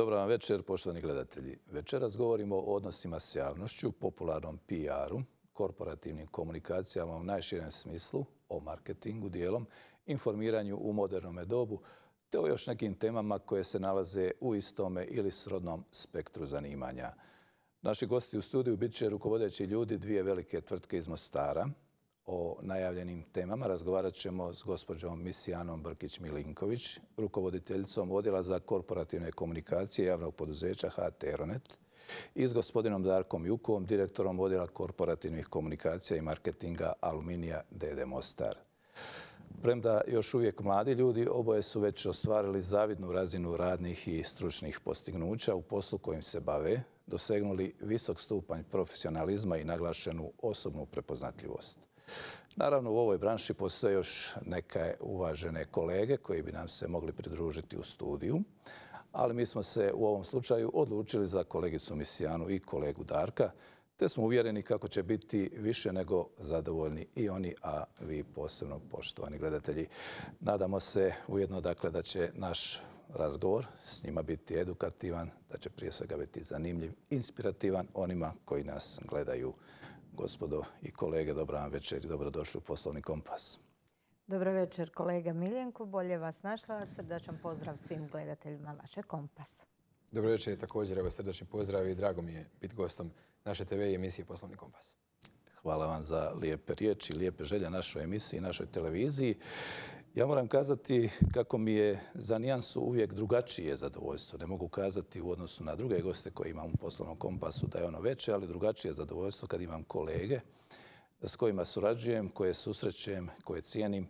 Dobar vam večer, poštovani gledatelji. Večeras govorimo o odnosima s javnošću, popularnom PR-u, korporativnim komunikacijama u najširem smislu, o marketingu, dijelom, informiranju u modernom dobu, te o još nekim temama koje se nalaze u istome ili srodnom spektru zanimanja. Naši gosti u studiju bit će rukovodeći ljudi dvije velike tvrtke iz Mostara, o najavljenim temama. Razgovarat ćemo s gospođom Misijanom Brkić-Milinković, rukovoditeljicom Odjela za korporativne komunikacije javnog poduzeća HT Eronet i s gospodinom Darkom Jukovom, direktorom Odjela korporativnih komunikacija i marketinga Aluminija DD Mostar. Premda još uvijek mladi ljudi, oboje su već ostvarili zavidnu razinu radnih i stručnih postignuća u poslu kojim se bave, dosegnuli visok stupanj profesionalizma i naglašenu osobnu prepoznatljivost. Naravno, u ovoj branši postoje još neke uvažene kolege koji bi nam se mogli pridružiti u studiju, ali mi smo se u ovom slučaju odlučili za kolegicu Misijanu i kolegu Darka, te smo uvjereni kako će biti više nego zadovoljni i oni, a vi posebno, poštovani gledatelji. Nadamo se ujedno dakle, da će naš razgovor s njima biti edukativan, da će prije svega biti zanimljiv, inspirativan onima koji nas gledaju učiniti gospodo i kolege. Dobar vam večer i dobrodošli u Poslovni kompas. Dobro večer, kolega Miljenko. Bolje vas našla. Srdačan pozdrav svim gledateljima naše kompas. Dobro večer također evo srdačni pozdrav i drago mi je biti gostom naše TV i emisije Poslovni kompas. Hvala vam za lijepe riječi lijepe želje našoj emisiji i našoj televiziji. Ja moram kazati kako mi je za nijansu uvijek drugačije zadovoljstvo. Ne mogu kazati u odnosu na druge goste koje imam u poslovnom kompasu da je ono veće, ali drugačije zadovoljstvo kad imam kolege s kojima surađujem, koje susrećem, koje cijenim,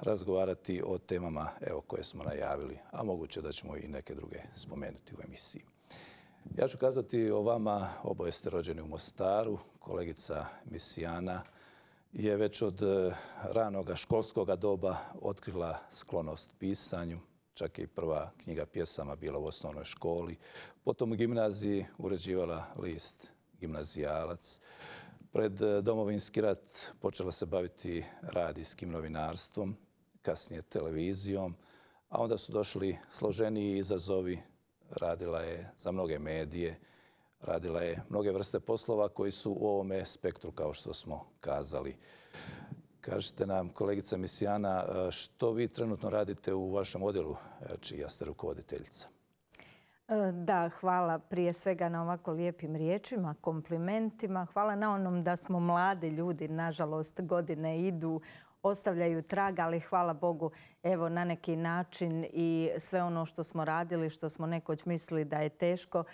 razgovarati o temama koje smo najavili, a moguće da ćemo i neke druge spomenuti u emisiji. Ja ću kazati o vama, oboje ste rođeni u Mostaru, kolegica Misijana Hrvatska, je već od eh, ranoga školskoga doba otkrila sklonost pisanju. Čak je i prva knjiga pjesama bila u osnovnoj školi. Potom u gimnaziji uređivala list gimnazijalac. Pred eh, domovinski rat počela se baviti radijskim novinarstvom, kasnije televizijom, a onda su došli složeniji izazovi. Radila je za mnoge medije, Radila je mnoge vrste poslova koji su u ovome spektru, kao što smo kazali. Kažete nam, kolegica Misijana, e, što vi trenutno radite u vašem odjelu, e, čija ste rukovoditeljica? E, da, hvala prije svega na ovako lijepim riječima, komplimentima. Hvala na onom da smo mladi ljudi, nažalost, godine idu, ostavljaju traga, ali hvala Bogu evo na neki način i sve ono što smo radili, što smo nekoć mislili da je teško,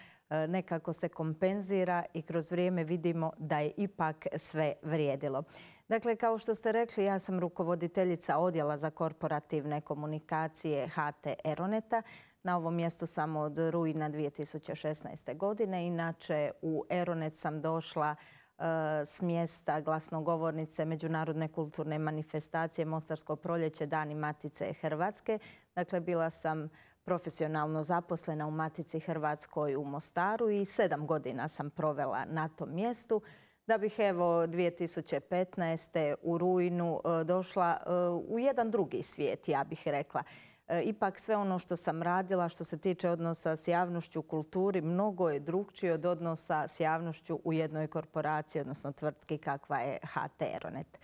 E, nekako se kompenzira i kroz vrijeme vidimo da je ipak sve vrijedilo. Dakle, kao što ste rekli, ja sam rukovoditeljica Odjela za korporativne komunikacije HT Eroneta. Na ovom mjestu sam od rujna 2016. godine. Inače, u Eronet sam došla e, s mjesta glasnogovornice Međunarodne kulturne manifestacije Mostarsko proljeće Dani Matice Hrvatske. Dakle, bila sam profesionalno zaposlena u Matici Hrvatskoj u Mostaru i sedam godina sam provela na tom mjestu da bih evo 2015. u rujnu e, došla e, u jedan drugi svijet, ja bih rekla. E, ipak sve ono što sam radila što se tiče odnosa s javnošću u kulturi mnogo je drugčije od odnosa s javnošću u jednoj korporaciji, odnosno tvrtki kakva je HT Eronet.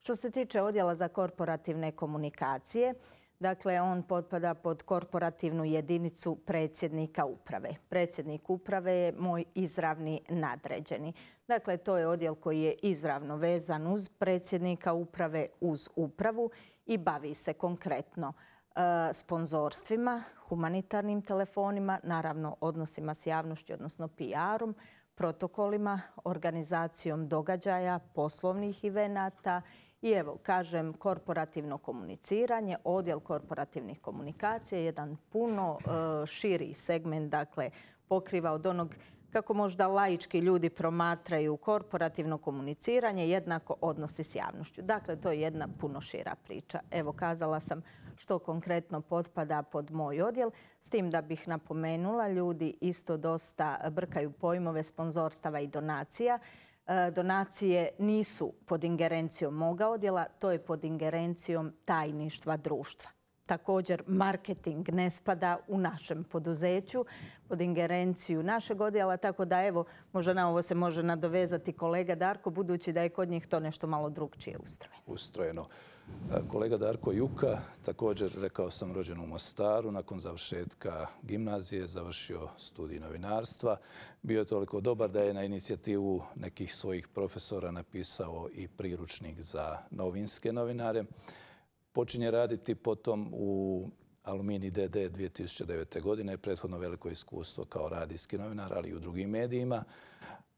Što se tiče odjela za korporativne komunikacije, Dakle, on potpada pod korporativnu jedinicu predsjednika uprave. Predsjednik uprave je moj izravni nadređeni. Dakle, to je odjel koji je izravno vezan uz predsjednika uprave, uz upravu i bavi se konkretno e, sponzorstvima, humanitarnim telefonima, naravno odnosima s javnošću, odnosno PR-om, protokolima, organizacijom događaja, poslovnih ivenata i I evo, kažem, korporativno komuniciranje, odjel korporativnih komunikacija, je jedan puno e, širi segment, dakle, pokriva od onog kako možda laički ljudi promatraju korporativno komuniciranje jednako odnosi s javnošću. Dakle, to je jedna puno šira priča. Evo, kazala sam što konkretno potpada pod moj odjel. S tim da bih napomenula, ljudi isto dosta brkaju pojmove sponzorstava i donacija. E, donacije nisu pod ingerencijom moga odjela, to je pod ingerencijom tajništva društva. Također, marketing ne spada u našem poduzeću pod ingerenciju našeg odjela, tako da evo, možda na ovo se može nadovezati kolega Darko, budući da je kod njih to nešto malo drugčije ustrojeno. Kolega Darko Juka, također rekao sam rođen u Mostaru, nakon završetka gimnazije završio studij novinarstva. Bio je toliko dobar da je na inicijativu nekih svojih profesora napisao i priručnik za novinske novinare. Počinje raditi potom u Alumini DD 2009. godine, prethodno veliko iskustvo kao radijski novinar, ali i u drugim medijima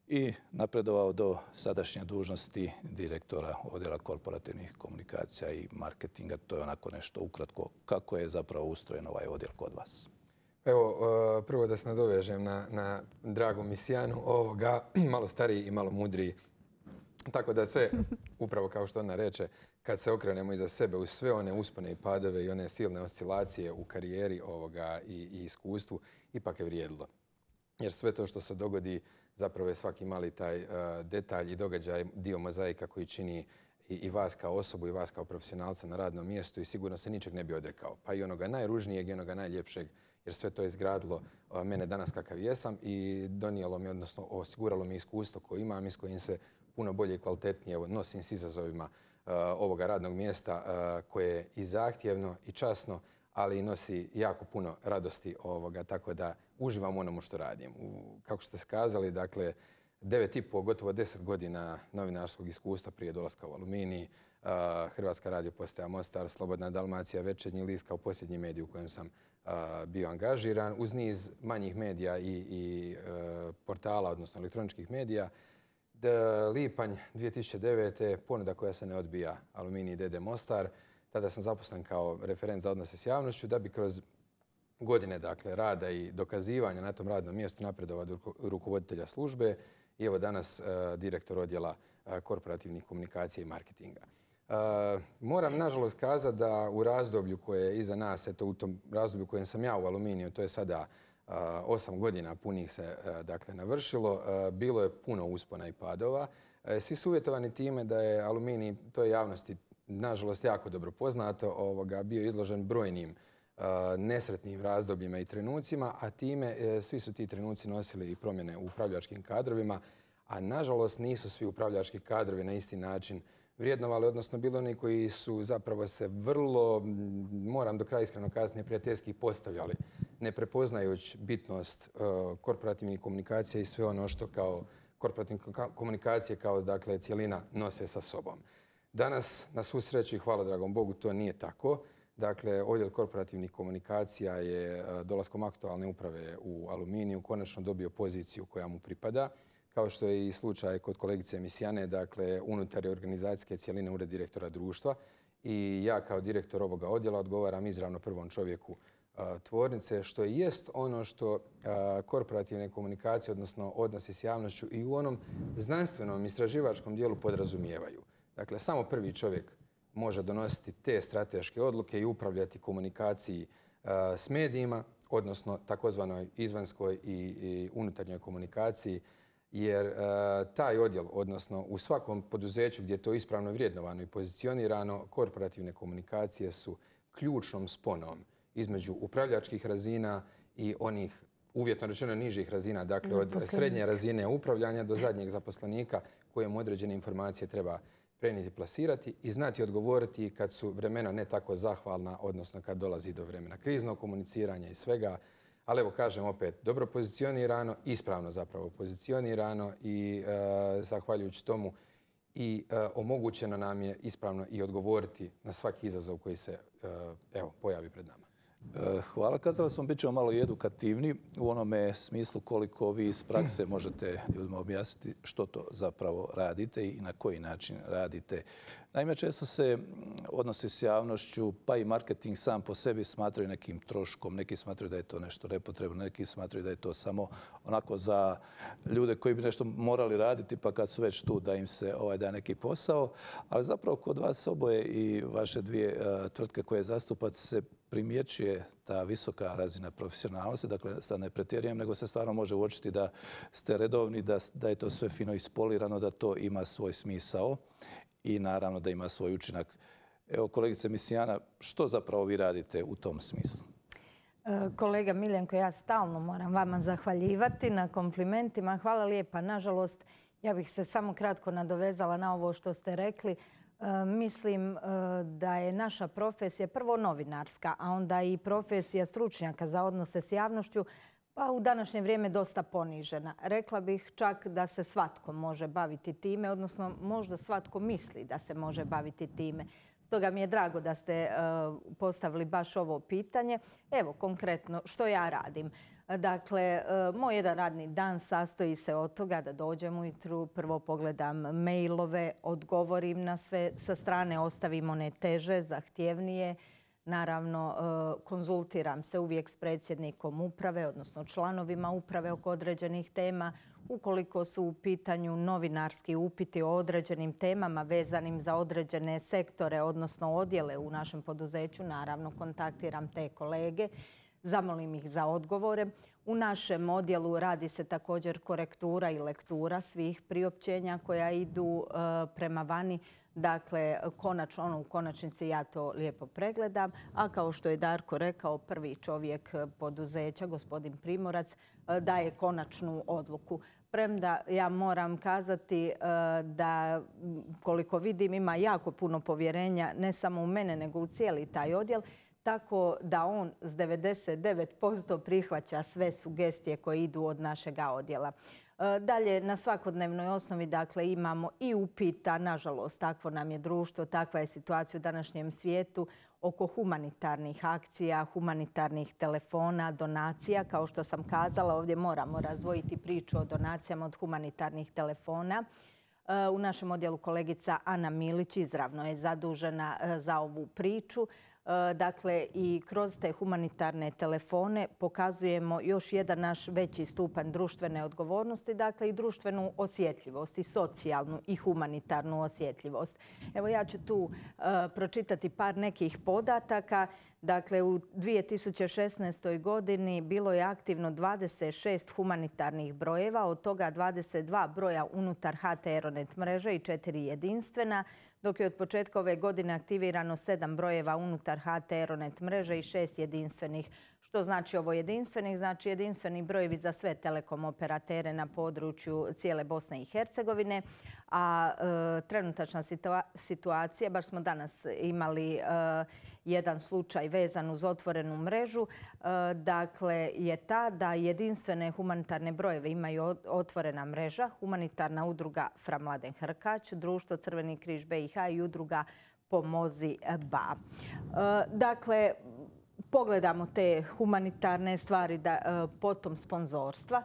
i napredovao do sadašnje dužnosti direktora odjela korporativnih komunikacija i marketinga. To je onako nešto ukratko. Kako je zapravo ustrojen ovaj odjel kod vas? Evo, e, prvo da se nadovežem na, na dragu misijanu ovoga, malo stariji i malo mudriji. Tako da sve, upravo kao što ona reče, kad se okrenemo iza sebe u sve one uspone i padove i one silne oscilacije u karijeri ovoga i, i iskustvu, ipak je vrijedilo. Jer sve to što se dogodi zapravo je svaki mali taj e, detalj i događaj dio mozaika koji čini i vas kao osobu i vas kao profesionalca na radnom mjestu i sigurno se ničeg ne bi odrekao. Pa i onoga najružnijeg i onoga najljepšeg, jer sve to je izgradilo e, mene danas kakav jesam i donijelo mi, odnosno osiguralo mi iskustvo koje imam i s kojim se puno bolje i kvalitetnije odnosim s izazovima e, ovoga radnog mjesta koje je i zahtjevno i časno, ali i nosi jako puno radosti ovoga, tako da uživam onomu što radim. U, kako ste skazali, dakle, devet i po, gotovo deset godina novinarskog iskustva prije dolaska u Alumini, uh, Hrvatska radio postaja Mostar, Slobodna Dalmacija, Večernji list kao posljednji medij u kojem sam uh, bio angažiran, uz niz manjih medija i, i uh, portala, odnosno elektroničkih medija, The Lipanj 2009. ponuda koja se ne odbija Alumini i Dede Mostar. Tada sam zaposlen kao referent za odnose s javnošću da bi kroz godine dakle rada i dokazivanja na tom radnom mjestu napredova rukovoditelja službe i evo danas e, direktor odjela e, korporativnih komunikacija i marketinga. E, moram, nažalost, kazati da u razdoblju koje je iza nas, eto u tom razdoblju kojem sam ja u Aluminiju, to je sada osam godina punih se dakle, navršilo, bilo je puno uspona i padova. Svi su uvjetovani time da je Aluminij, to je javnosti, nažalost, jako dobro poznato, ovoga, bio izložen brojnim uh, nesretnim razdobljima i trenucima, a time e, svi su ti trenuci nosili i promjene u upravljačkim kadrovima, a nažalost nisu svi upravljački kadrovi na isti način vrijednovali, odnosno bilo oni koji su zapravo se vrlo, moram do kraja iskreno kasnije, prijateljski postavljali, ne prepoznajući bitnost e, korporativnih komunikacija i sve ono što kao korporativne komunikacije kao dakle, cijelina nose sa sobom. Danas, na svu sreću i hvala dragom Bogu, to nije tako. Dakle, odjel korporativnih komunikacija je e, dolaskom aktualne uprave u aluminiju konačno dobio poziciju koja mu pripada. Kao što je i slučaj kod kolegice Misijane, dakle, unutar je organizacijske cijeline ured direktora društva i ja kao direktor ovoga odjela odgovaram izravno prvom čovjeku e, tvornice, što je jest ono što e, korporativne komunikacije, odnosno odnose s javnošću i u onom znanstvenom istraživačkom dijelu podrazumijevaju. Dakle, samo prvi čovjek može donositi te strateške odluke i upravljati komunikaciji e, s medijima, odnosno takozvanoj izvanskoj i unutarnjoj komunikaciji, jer e, taj odjel, odnosno u svakom poduzeću gdje je to ispravno vrijednovano i pozicionirano, korporativne komunikacije su ključnom sponom između upravljačkih razina i onih uvjetno rečeno nižih razina, dakle od srednje razine upravljanja do zadnjeg zaposlenika kojem određene informacije treba preniti, plasirati i znati odgovoriti kad su vremena ne tako zahvalna, odnosno kad dolazi do vremena kriznog komuniciranja i svega. Ali evo kažem opet, dobro pozicionirano, ispravno zapravo pozicionirano i e, zahvaljujući tomu i e, omogućeno nam je ispravno i odgovoriti na svaki izazov koji se e, evo, pojavi pred nama. Eh, hvala, Kazali smo, bit ćemo malo i edukativni u onome smislu koliko vi iz prakse možete ljudima objasniti što to zapravo radite i na koji način radite. Naime, često se mm, odnosi s javnošću, pa i marketing sam po sebi smatraju nekim troškom. Neki smatraju da je to nešto nepotrebno, neki smatraju da je to samo onako za ljude koji bi nešto morali raditi, pa kad su već tu da im se ovaj da neki posao. Ali zapravo kod vas oboje i vaše dvije eh, tvrtke koje zastupate se primjećuje ta visoka razina profesionalnosti, dakle sad ne pretjerujem, nego se stvarno može uočiti da ste redovni, da je to sve fino ispolirano, da to ima svoj smisao i naravno da ima svoj učinak. Evo, kolegice Misijana, što zapravo vi radite u tom smislu? E, kolega Miljenko, ja stalno moram vama zahvaljivati na komplimentima. Hvala lijepa. Nažalost, ja bih se samo kratko nadovezala na ovo što ste rekli. E, mislim e, da je naša profesija prvo novinarska, a onda i profesija stručnjaka za odnose s javnošću pa u današnje vrijeme dosta ponižena. Rekla bih čak da se svatko može baviti time, odnosno možda svatko misli da se može baviti time. Stoga mi je drago da ste e, postavili baš ovo pitanje. Evo konkretno što ja radim. Dakle, eh, moj jedan radni dan sastoji se od toga da dođem ujutru, prvo pogledam mailove, odgovorim na sve, sa strane ostavim one teže, zahtjevnije. Naravno, eh, konzultiram se uvijek s predsjednikom uprave, odnosno članovima uprave oko određenih tema. Ukoliko su u pitanju novinarski upiti o određenim temama vezanim za određene sektore, odnosno odjele u našem poduzeću, naravno kontaktiram te kolege zamolim ih za odgovore. U našem odjelu radi se također korektura i lektura svih priopćenja koja idu e, prema vani. Dakle, konačno, ono u konačnici ja to lijepo pregledam. A kao što je Darko rekao, prvi čovjek poduzeća, gospodin Primorac, e, daje konačnu odluku. Premda ja moram kazati e, da koliko vidim ima jako puno povjerenja ne samo u mene nego u cijeli taj odjel tako da on s 99% prihvaća sve sugestije koje idu od našeg odjela. E, dalje, na svakodnevnoj osnovi dakle, imamo i upita, nažalost, takvo nam je društvo, takva je situacija u današnjem svijetu oko humanitarnih akcija, humanitarnih telefona, donacija. Kao što sam kazala, ovdje moramo razvojiti priču o donacijama od humanitarnih telefona. E, u našem odjelu kolegica Ana Milić izravno je zadužena e, za ovu priču. Eh, dakle i kroz te humanitarne telefone pokazujemo još jedan naš veći stupan društvene odgovornosti, dakle i društvenu osjetljivost i socijalnu i humanitarnu osjetljivost. Evo ja ću tu eh, pročitati par nekih podataka. Dakle, u 2016. godini bilo je aktivno 26 humanitarnih brojeva, od toga 22 broja unutar HT Aeronet mreže i četiri jedinstvena dok je od početka ove godine aktivirano sedam brojeva unutar ht Eronet mreže i šest jedinstvenih. Što znači ovo jedinstvenih? Znači jedinstveni brojevi za sve telekom operatere na području cijele Bosne i Hercegovine. A e, trenutačna situacija, baš smo danas imali izgledanje, jedan slučaj vezan uz otvorenu mrežu. E, dakle, je ta da jedinstvene humanitarne brojeve imaju otvorena mreža, humanitarna udruga Fra Mladen Hrkać, društvo Crveni križ BiH i udruga Pomozi Ba. E, dakle, pogledamo te humanitarne stvari e, potom sponzorstva.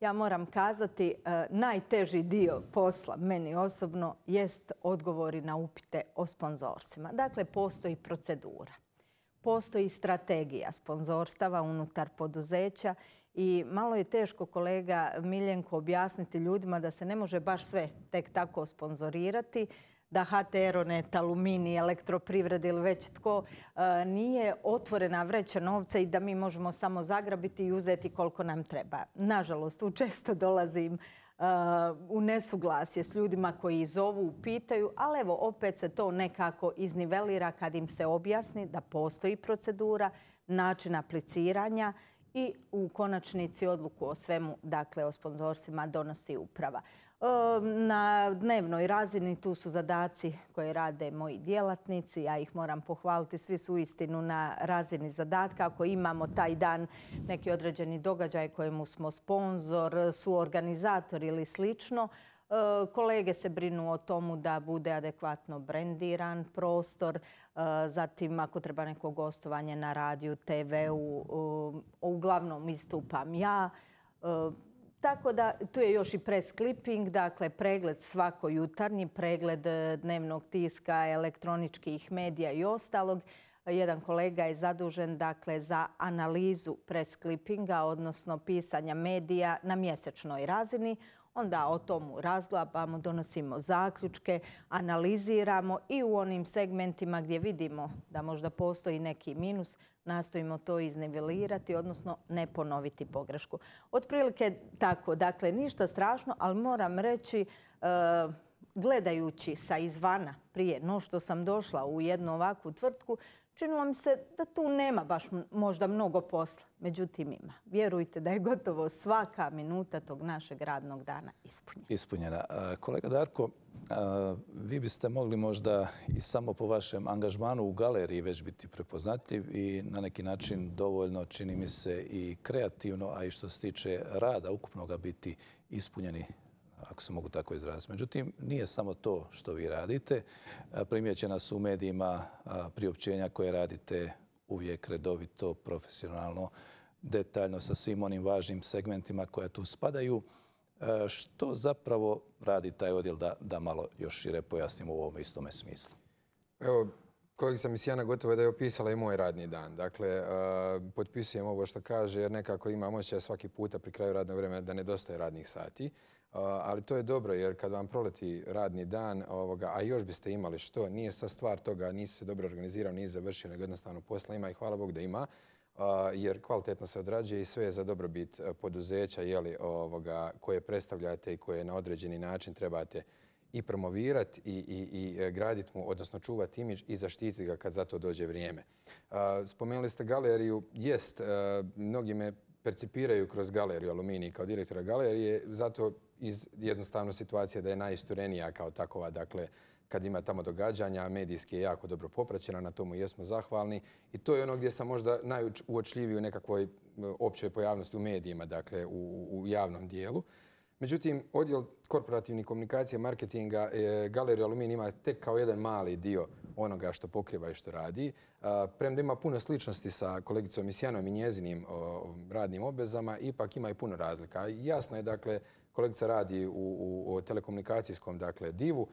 Ja moram kazati, e, najteži dio posla meni osobno jest odgovori na upite o sponzorsima. Dakle, postoji procedura. Postoji strategija sponzorstava unutar poduzeća i malo je teško, kolega Miljenko, objasniti ljudima da se ne može baš sve tek tako sponzorirati da HTR-onet, aluminij, elektroprivrede ili već tko e, nije otvorena vreća novca i da mi možemo samo zagrabiti i uzeti koliko nam treba. Nažalost, učesto dolazim e, u nesuglasje s ljudima koji iz zovu, pitaju, ali evo opet se to nekako iznivelira kad im se objasni da postoji procedura, način apliciranja i u konačnici odluku o svemu, dakle o sponsorstvima, donosi Uprava. Na dnevnoj razini tu su zadaci koje rade moji djelatnici. Ja ih moram pohvaliti. Svi su u istinu na razini zadatka. Ako imamo taj dan neki određeni događaj kojemu smo sponsor, suorganizator ili slično, kolege se brinu o tomu da bude adekvatno brendiran prostor. Zatim, ako treba neko gostovanje na radiju, TV-u, uglavnom istupam Ja Tako da tu je još i press clipping, dakle pregled svako jutarnji, pregled e, dnevnog tiska, elektroničkih medija i ostalog. Jedan kolega je zadužen dakle, za analizu press clippinga, odnosno pisanja medija na mjesečnoj razini onda o tomu razglabamo, donosimo zaključke, analiziramo i u onim segmentima gdje vidimo da možda postoji neki minus, nastojimo to iznevelirati, odnosno ne ponoviti pogrešku. Otprilike tako, dakle, ništa strašno, ali moram reći, e, gledajući sa izvana prije no što sam došla u jednu ovakvu tvrtku, Činilo mi se da tu nema baš možda mnogo posla. Međutim, ima. Vjerujte da je gotovo svaka minuta tog našeg radnog dana ispunjena. Ispunjena. E, kolega Darko, e, vi biste mogli možda i samo po vašem angažmanu u galeriji već biti prepoznatljiv i na neki način dovoljno, čini mi se, i kreativno, a i što se tiče rada ukupnoga biti ispunjeni ako se mogu tako izraziti. Međutim, nije samo to što vi radite. E, Primjećena su u medijima e, priopćenja koje radite uvijek redovito, profesionalno, detaljno sa svim onim važnim segmentima koja tu spadaju. E, što zapravo radi taj odjel da malo još šire pojasnim u ovom istome smislu? Evo, kojeg sam i Sijana gotovo da je opisala i moj radni dan. Dakle, potpisujem ovo što kaže jer nekako imamo oće svaki puta pri kraju radnog vremena da nedostaje radnih sati ali to je dobro jer kad vam proleti radni dan, a još biste imali što, nije sa stvar toga, nisi se dobro organizirao, nisi završio, nego jednostavno posla ima i hvala Bog da ima, jer kvalitetno se odrađuje i sve je za dobrobit e, poduzeća koje predstavljate i koje na određeni način trebate i promovirati i e, graditi mu, odnosno čuvati imidž i zaštiti ga kad za to dođe vrijeme. Spomenuli ste galeriju, jest, e, mnogi me percipiraju kroz galeriju aluminij kao direktora galerije, zato iz jednostavno situacije da je najisturenija kao takova, dakle, kad ima tamo događanja, medijski je jako dobro popraćena, na tomu jesmo zahvalni. I to je ono gdje sam možda najuočljiviji u nekakvoj općoj pojavnosti u medijima, dakle, u, u javnom dijelu. Međutim, odjel korporativni komunikacije, marketinga, e, Galeri Alumin ima tek kao jedan mali dio onoga što pokriva i što radi. E, premda ima puno sličnosti sa kolegicom Isjanom i njezinim radnim obezama, ipak ima i puno razlika. Jasno je, dakle, kolegica radi u telekomunikacijskom dakle, divu.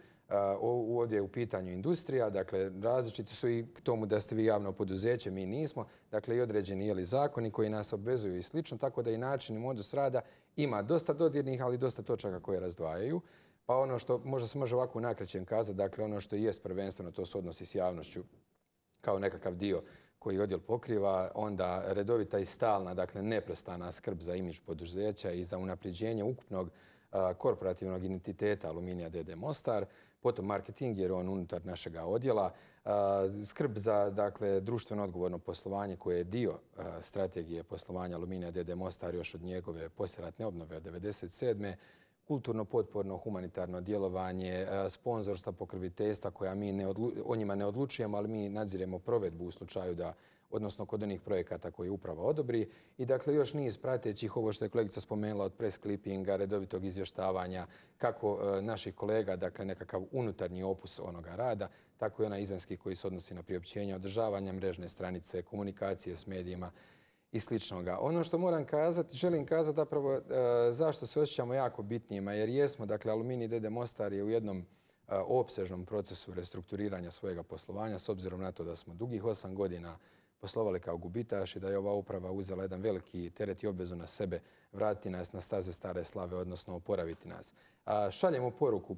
Ovdje je u pitanju industrija, dakle različiti su i k tomu da ste vi javno poduzeće, mi nismo, dakle i određeni jeli zakoni koji nas obvezuju i slično, tako da i način i modus rada ima dosta dodirnih, ali dosta točaka koje razdvajaju. Pa ono što možda se može ovako nakrećen kazati, dakle ono što je prvenstveno, to se odnosi s javnošću kao nekakav dio koji odjel pokriva, onda redovita i stalna, dakle neprestana skrb za imidž poduzeća i za unapriđenje ukupnog korporativnog identiteta Aluminija DD Mostar, potom marketing jer on unutar našeg odjela, skrb za dakle, društveno odgovorno poslovanje koje je dio strategije poslovanja Aluminija DD Mostar još od njegove posljeratne obnove od 1997 kulturno-potporno humanitarno djelovanje, e, sponzorstva pokrviteljstva koja mi o njima ne odlučujemo, ali mi nadziremo provedbu u slučaju da, odnosno kod onih projekata koji uprava odobri. I dakle, još niz pratećih ovo što je kolegica spomenula od press clippinga, redovitog izvještavanja, kako e, naših kolega, dakle nekakav unutarnji opus onoga rada, tako i onaj izvanski koji se odnosi na priopćenje održavanje mrežne stranice, komunikacije s medijima, i sličnoga. Ono što moram kazati, želim kazati zapravo e, zašto se osjećamo jako bitnijima, jer jesmo, dakle, Alumini Dede Mostar je u jednom e, opsežnom procesu restrukturiranja svojega poslovanja, s obzirom na to da smo dugih osam godina poslovali kao gubitaš i da je ova uprava uzela jedan veliki teret i obvezu na sebe, vratiti nas na staze stare slave, odnosno oporaviti nas. Šaljemo poruku,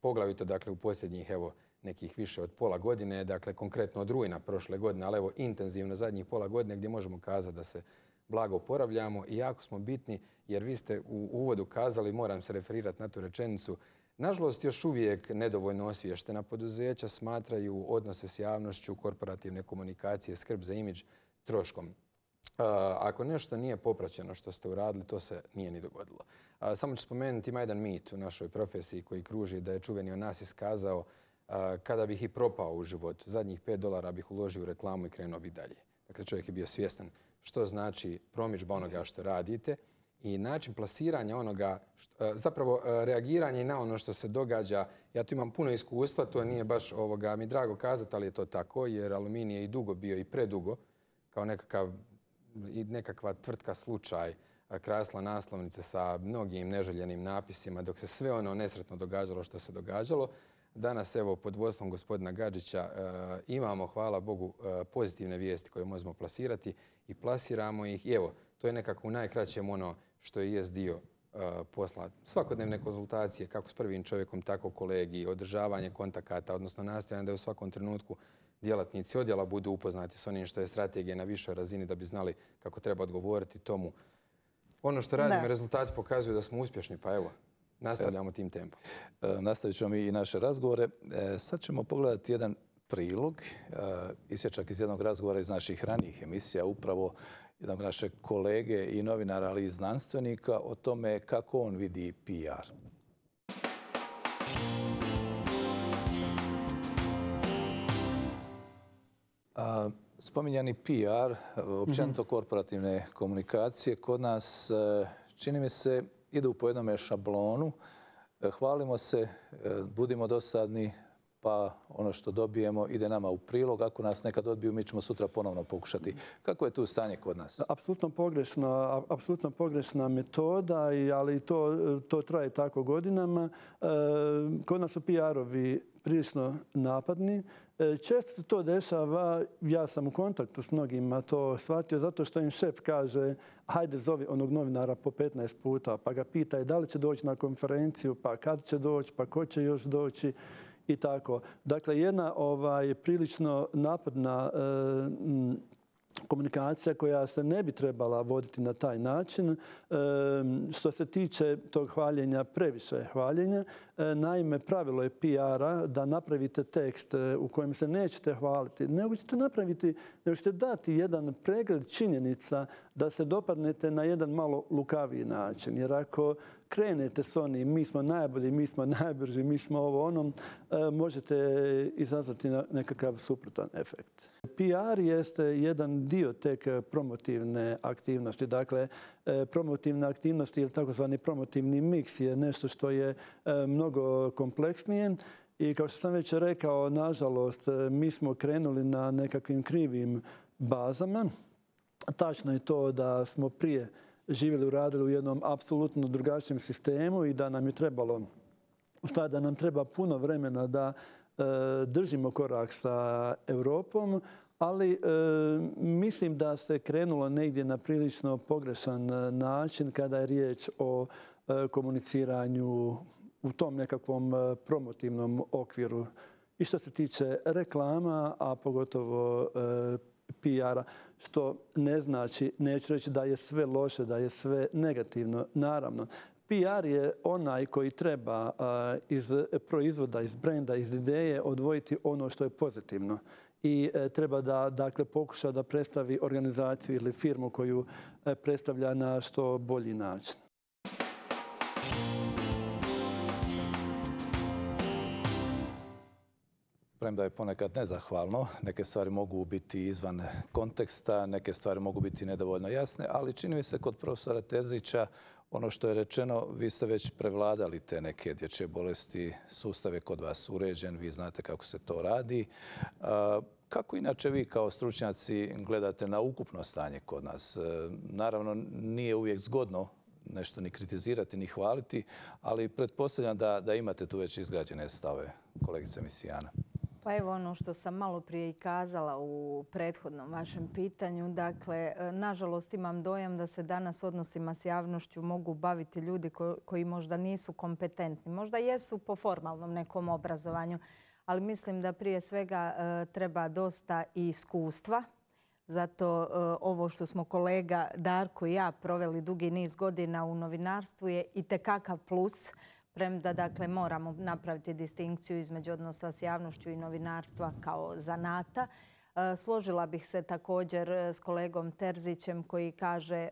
poglavito, dakle, u posljednjih, evo, nekih više od pola godine, dakle konkretno od rujna prošle godine, ali evo intenzivno zadnjih pola godine gdje možemo kazati da se blago oporavljamo i jako smo bitni jer vi ste u uvodu kazali, moram se referirati na tu rečenicu, nažalost još uvijek nedovoljno osvještena poduzeća smatraju odnose s javnošću, korporativne komunikacije, skrb za imidž troškom. Ako nešto nije popraćeno što ste uradili, to se nije ni dogodilo. Samo ću spomenuti, ima jedan mit u našoj profesiji koji kruži da je čuveni o nas iskazao kada bih i propao u životu, zadnjih 5 dolara bih uložio u reklamu i krenuo bi dalje. Dakle, čovjek je bio svjestan što znači promičba onoga što radite i način plasiranja onoga, e, zapravo e, reagiranje na ono što se događa. Ja tu imam puno iskustva, to nije baš ovoga mi drago kazati, ali je to tako, jer aluminij je i dugo bio i predugo, kao nekakva tvrtka slučaj e, krasla naslovnice sa mnogim neželjenim napisima, dok se sve ono nesretno događalo što se događalo danas, evo, pod vodstvom gospodina Gađića e, imamo, hvala Bogu, e, pozitivne vijesti koje možemo plasirati i plasiramo ih. Evo, to je nekako u najkraćem ono što je IS dio e, posla. Svakodnevne konzultacije, kako s prvim čovjekom, tako kolegi, održavanje kontakata, odnosno nastavljanje da u svakom trenutku djelatnici odjela budu upoznati s onim što je strategija na višoj razini da bi znali kako treba odgovoriti tomu. Ono što radimo, rezultati pokazuju da smo uspješni, pa evo. Nastavljamo tim tempom. E, nastavit ćemo i naše razgovore. E, sad ćemo pogledati jedan prilog, e, isječak iz jednog razgovora iz naših ranijih emisija, upravo jednog naše kolege i novinara, ali i znanstvenika, o tome kako on vidi PR. Spominjani PR, općenito korporativne komunikacije, kod nas, čini mi se, idu po jednome šablonu. E, hvalimo se, e, budimo dosadni, pa ono što dobijemo ide nama u prilog. Ako nas nekad odbiju, mi ćemo sutra ponovno pokušati. Kako je tu stanje kod nas? Apsolutno pogrešna, apsolutno pogrešna metoda, ali to, to traje tako godinama. E, kod nas su PR-ovi prilično napadni. E, često se to dešava, ja sam u kontaktu s mnogima to shvatio, zato što im šef kaže hajde zove onog novinara po 15 puta, pa ga pita da li će doći na konferenciju, pa kad će doći, pa ko će još doći i tako. Dakle, jedna ovaj, prilično napadna e, komunikacija koja se ne bi trebala voditi na taj način. E, što se tiče tog hvaljenja, previše je hvaljenje. Naime, pravilo je PR-a da napravite tekst e, u kojem se nećete hvaliti, nego ćete napraviti, nego ćete dati jedan pregled činjenica da se dopadnete na jedan malo lukaviji način. Jer ako krenete s onim mi smo najbolji, mi smo najbrži, mi smo ovo ono, e, možete izazvati nekakav suprotan efekt. PR jeste jedan dio tek promotivne aktivnosti. Dakle, e, promotivna aktivnost ili takozvani promotivni miks je nešto što je e, mnogo kompleksnije. I kao što sam već rekao, nažalost, mi smo krenuli na nekakvim krivim bazama. Tačno je to da smo prije krenuli živjeli u radili u jednom apsolutno drugačijem sistemu i da nam je trebalo, stvari da nam treba puno vremena da e, držimo korak sa Evropom, ali e, mislim da se krenulo negdje na prilično pogrešan e, način kada je riječ o komuniciranju u tom nekakvom promotivnom okviru. I što se tiče reklama, a pogotovo PR-a, što ne znači, neću reći da je sve loše, da je sve negativno, naravno. PR je onaj koji treba iz proizvoda, iz brenda, iz ideje odvojiti ono što je pozitivno i e, treba da dakle, pokuša da predstavi organizaciju ili firmu koju e, predstavlja na što bolji način. premda je ponekad nezahvalno, neke stvari mogu biti izvan konteksta, neke stvari mogu biti nedovoljno jasne, ali čini mi se kod profesora Terzića ono što je rečeno, vi ste već prevladali te neke dječje bolesti, sustav je kod vas uređen, vi znate kako se to radi. Kako inače vi kao stručnjaci gledate na ukupno stanje kod nas? E, naravno, nije uvijek zgodno nešto ni kritizirati, ni hvaliti, ali pretpostavljam da, da imate tu već izgrađene stave, kolegice Misijana. Pa evo ono što sam malo prije i kazala u prethodnom vašem pitanju. Dakle, e, nažalost imam dojam da se danas odnosima s javnošću mogu baviti ljudi koji možda nisu kompetentni. Možda jesu po formalnom nekom obrazovanju, ali mislim da prije svega e, treba dosta i iskustva. Zato e, ovo što smo kolega Darko i ja proveli dugi niz godina u novinarstvu je i tekakav plus premda dakle moramo napraviti distinkciju između odnosa s javnošću i novinarstva kao zanata. E, složila bih se također e, s kolegom Terzićem koji kaže e,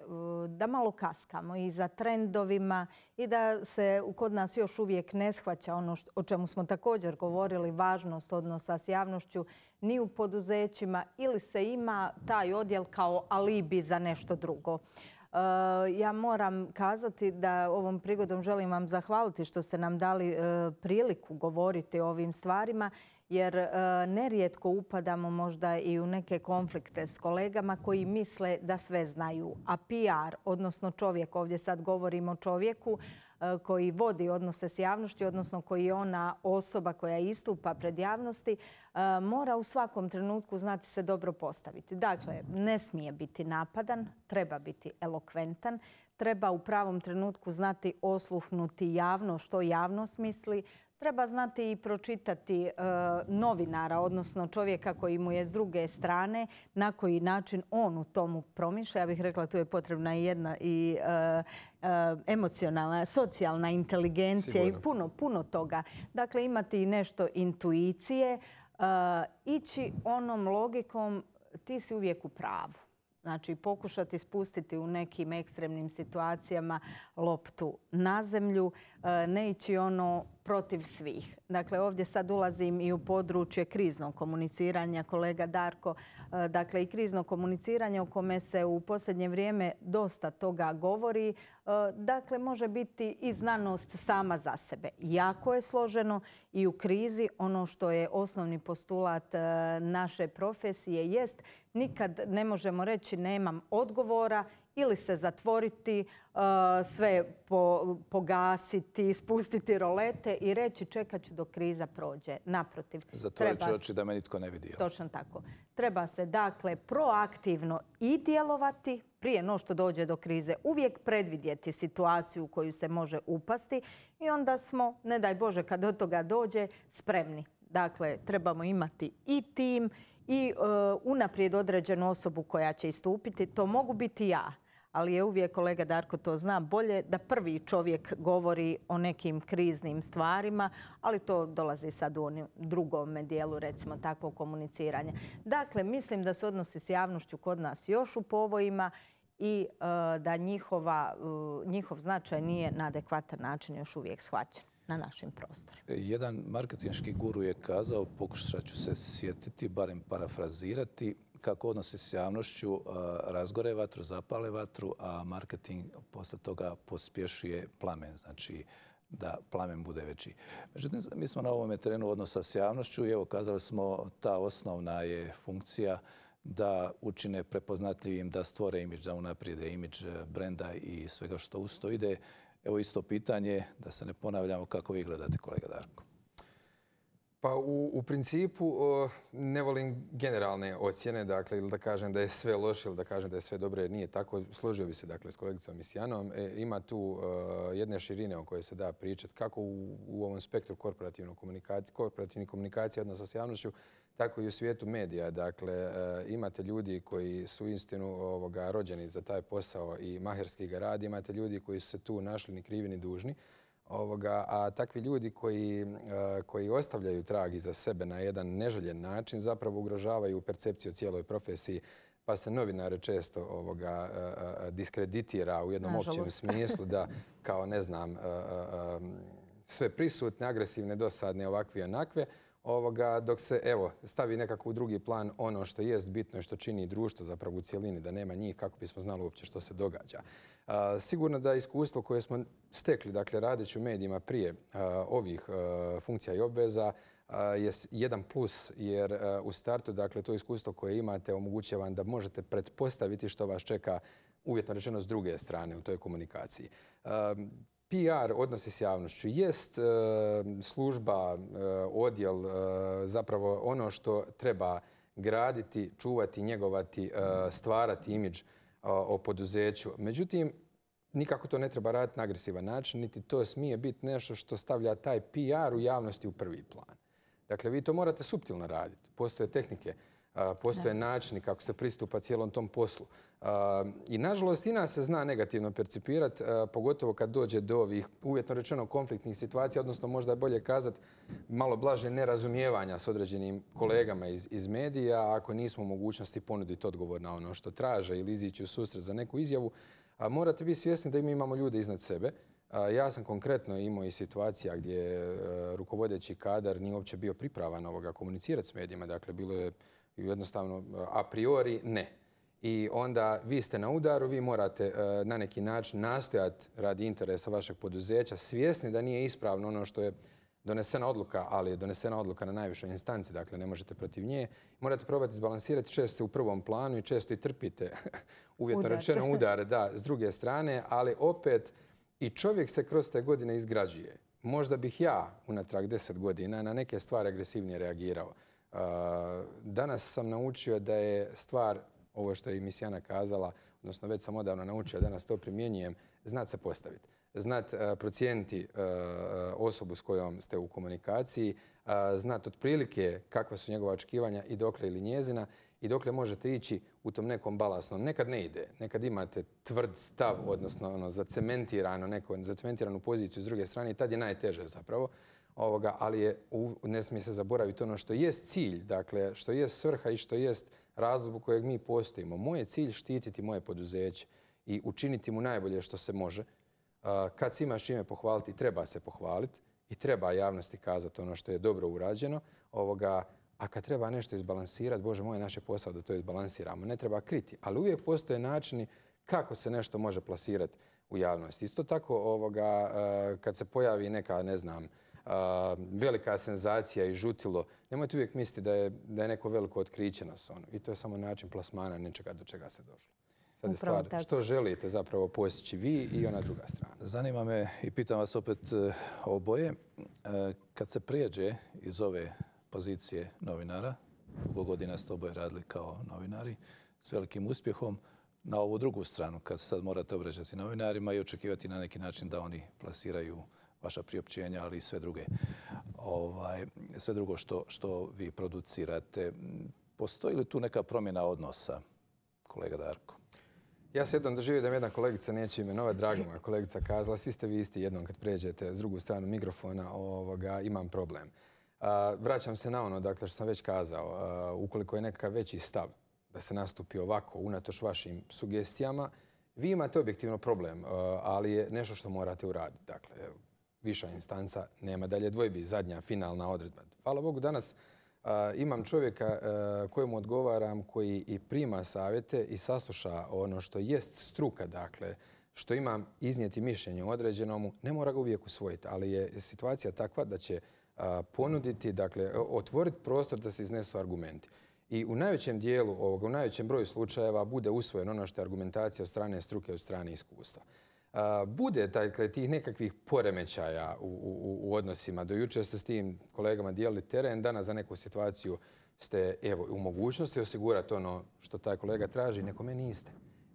da malo kaskamo i za trendovima i da se kod nas još uvijek ne shvaća ono što, o čemu smo također govorili, važnost odnosa s javnošću ni u poduzećima ili se ima taj odjel kao alibi za nešto drugo. Eh, ja moram kazati da ovom prigodom želim vam zahvaliti što ste nam dali eh, priliku govoriti o ovim stvarima jer eh, nerijetko upadamo možda i u neke konflikte s kolegama koji misle da sve znaju. A PR, odnosno čovjek, ovdje sad govorimo o čovjeku, E, koji vodi odnose s javnošću, odnosno koji je ona osoba koja istupa pred javnosti, e, mora u svakom trenutku znati se dobro postaviti. Dakle, ne smije biti napadan, treba biti elokventan, treba u pravom trenutku znati osluhnuti javno što javnost misli, Treba znati i pročitati e, novinara, odnosno čovjeka koji mu je s druge strane, na koji način on u tomu promišlja. Ja bih rekla, tu je potrebna i jedna i e, e, emocionalna, socijalna inteligencija i puno, puno toga. Dakle, imati i nešto intuicije, ići onom logikom ti si uvijek u pravu. Znači, pokušati spustiti u nekim ekstremnim situacijama loptu na zemlju, ne ići ono protiv svih. Dakle, ovdje sad ulazim i u područje kriznog komuniciranja, kolega Darko. E, dakle, i krizno komuniciranje o kome se u posljednje vrijeme dosta toga govori. E, dakle, može biti i znanost sama za sebe. Jako je složeno i u krizi ono što je osnovni postulat e, naše profesije jest nikad ne možemo reći nemam odgovora ili se zatvoriti, uh, sve pogasiti, spustiti rolete i reći čekat ću dok kriza prođe. Naprotiv. Zatvorit ću oči da me nitko ne vidio. Točno tako. Treba se dakle proaktivno i djelovati prije no što dođe do krize, uvijek predvidjeti situaciju u koju se može upasti i onda smo, ne daj Bože, kad do toga dođe, spremni. Dakle, trebamo imati i tim i uh, unaprijed određenu osobu koja će istupiti. To mogu biti ja. Ja ali je uvijek, kolega Darko to zna, bolje da prvi čovjek govori o nekim kriznim stvarima, ali to dolazi sad u drugom dijelu, recimo, takvog komuniciranja. Dakle, mislim da se odnosi s javnošću kod nas još u povojima i e, da njihov značaj nije na adekvatan način još uvijek shvaćen na našim prostorima. E, jedan marketinjski guru je kazao, pokušat ću se sjetiti, barem parafrazirati, kako odnosi s javnošću eh, razgore vatru, zapale vatru, a marketing posle toga pospješuje plamen, znači da plamen bude veći. Međutim, mi smo na ovom terenu odnosa s javnošću i evo kazali smo ta osnovna je funkcija da učine prepoznatljivim, da stvore imidž, da unaprijede imidž eh, brenda i svega što usto ide. Evo isto pitanje, da se ne ponavljamo, kako vi gledate kolega Darko? Pa u principu ne volim generalne ocjene, dakle, ili da kažem da je sve loše ili da kažem da je sve dobro jer nije tako. Složio bi se, dakle, s kolegicom Isijanom. E, ima tu jedne širine o kojoj se da pričat, kako u ovom spektru korporativnih komunikacija odnosa s javnošću, tako i u svijetu medija. Dakle, e, imate ljudi koji su istinu rođeni za taj posao i maherski ga radi, imate ljudi koji su se tu našli ni krivi ni dužni a takvi ljudi koji ostavljaju trag iza sebe na jedan neželjen način zapravo ugrožavaju percepciju cijeloj profesiji pa se novinare često diskreditira u jednom općem smislu da kao ne znam sve prisutne, agresivne, dosadne, ovakve i onakve ovoga, dok se evo, stavi nekako u drugi plan ono što je bitno i što čini društvo zapravo u cijelini, da nema njih kako bismo znali uopće što se događa. sigurno da iskustvo koje smo stekli, dakle, radeći u medijima prije ovih funkcija i obveza, je jedan plus jer u startu dakle to iskustvo koje imate omogućava vam da možete pretpostaviti što vas čeka uvjetno rečeno s druge strane u toj komunikaciji. PR odnosi s javnošću jest e, služba, e, odjel, e, zapravo ono što treba graditi, čuvati, njegovati, stvarati imidž o poduzeću. Međutim, nikako to ne treba raditi na agresivan način, niti to smije biti nešto što stavlja taj PR u javnosti u prvi plan. Dakle, vi to morate subtilno raditi. Postoje tehnike postoje načini kako se pristupa cijelom tom poslu. I nažalost i nas se zna negativno percipirati, pogotovo kad dođe do ovih uvjetno rečeno konfliktnih situacija, odnosno možda je bolje kazati malo blaže nerazumijevanja s određenim kolegama iz medija, ako nismo u mogućnosti ponuditi odgovor na ono što traže ili izići u susret za neku izjavu, morate biti svjesni da mi imamo ljude iznad sebe. Ja sam konkretno imao i situacija gdje e, rukovodeći kadar nije uopće bio pripravan ovoga komunicirati s medijima. Dakle, bilo je jednostavno a priori ne. I onda vi ste na udaru, vi morate e, na neki način nastojati radi interesa vašeg poduzeća, svjesni da nije ispravno ono što je donesena odluka, ali je donesena odluka na najvišoj instanci, dakle ne možete protiv nje. Morate probati izbalansirati, često u prvom planu i često i trpite uvjetno rečeno udare da, s druge strane, ali opet i čovjek se kroz te godine izgrađuje. Možda bih ja, unatrag 10 godina, na neke stvari agresivnije reagirao. Danas sam naučio da je stvar, ovo što je i misijana kazala, odnosno već sam odavno naučio, danas to primjenjujem, znat se postaviti. Znat procijenti osobu s kojom ste u komunikaciji, znat otprilike kakva su njegova očekivanja i dokle ili njezina i dokle možete ići u tom nekom balasnom. Nekad ne ide, nekad imate tvrd stav, odnosno ono, zacementiranu poziciju s druge strane i tad je najteže zapravo ovoga, ali je, ne smije se zaboraviti ono što je cilj, dakle, što je svrha i što je razlog kojeg mi postojimo. Moje cilj je štititi moje poduzeće i učiniti mu najbolje što se može. Kad si imaš čime pohvaliti, treba se pohvaliti i treba javnosti kazati ono što je dobro urađeno. Ovoga, a kad treba nešto izbalansirati, Bože moj, naše posao da to izbalansiramo. Ne treba kriti, ali uvijek postoje načini kako se nešto može plasirati u javnosti. Isto tako ovoga, kad se pojavi neka, ne znam, velika senzacija i žutilo, nemojte uvijek misliti da je neko veliko otkriće na sonu. I to je samo način plasmana nečega do čega se došlo. Sad je stvar, što želite zapravo postići vi i ona druga strana? Zanima me i pitam vas opet e, oboje. E, kad se prijeđe iz ove pozicije novinara, dugo godina ste oboje radili kao novinari, s velikim uspjehom, na ovu drugu stranu, kad se sad morate obrađati novinarima i očekivati na neki način da oni plasiraju novinari, vaša priopćenja, ali i sve druge. Ovaj, sve drugo što, što vi producirate. Postoji li tu neka promjena odnosa, kolega Darko? Ja se jednom doživio da mi jedna kolegica neće imenove, draga moja kolegica kazala, svi ste vi isti jednom kad pređete s drugu stranu mikrofona, ovoga, imam problem. A, vraćam se na ono dakle, što sam već kazao. A, ukoliko je nekakav veći stav da se nastupi ovako, unatoš vašim sugestijama, vi imate objektivno problem, a, ali je nešto što morate uraditi. Dakle, viša instanca nema dalje dvojbi, zadnja finalna odredba. Hvala Bogu, danas imam čovjeka kojemu odgovaram, koji i prima savjete i sasluša ono što jest struka, dakle, što imam iznijeti mišljenje u određenomu, ne mora ga uvijek usvojiti, ali je situacija takva da će ponuditi, dakle, otvoriti prostor da se iznesu argumenti. I u najvećem dijelu, u najvećem broju slučajeva bude usvojen ono što je argumentacija od strane struke, od strane iskustva bude dakle, tih nekakvih poremećaja u, u, u odnosima. Dojuče ste s tim kolegama dijelili teren, danas za neku situaciju ste evo, u mogućnosti osigurati ono što taj kolega traži, nekome niste.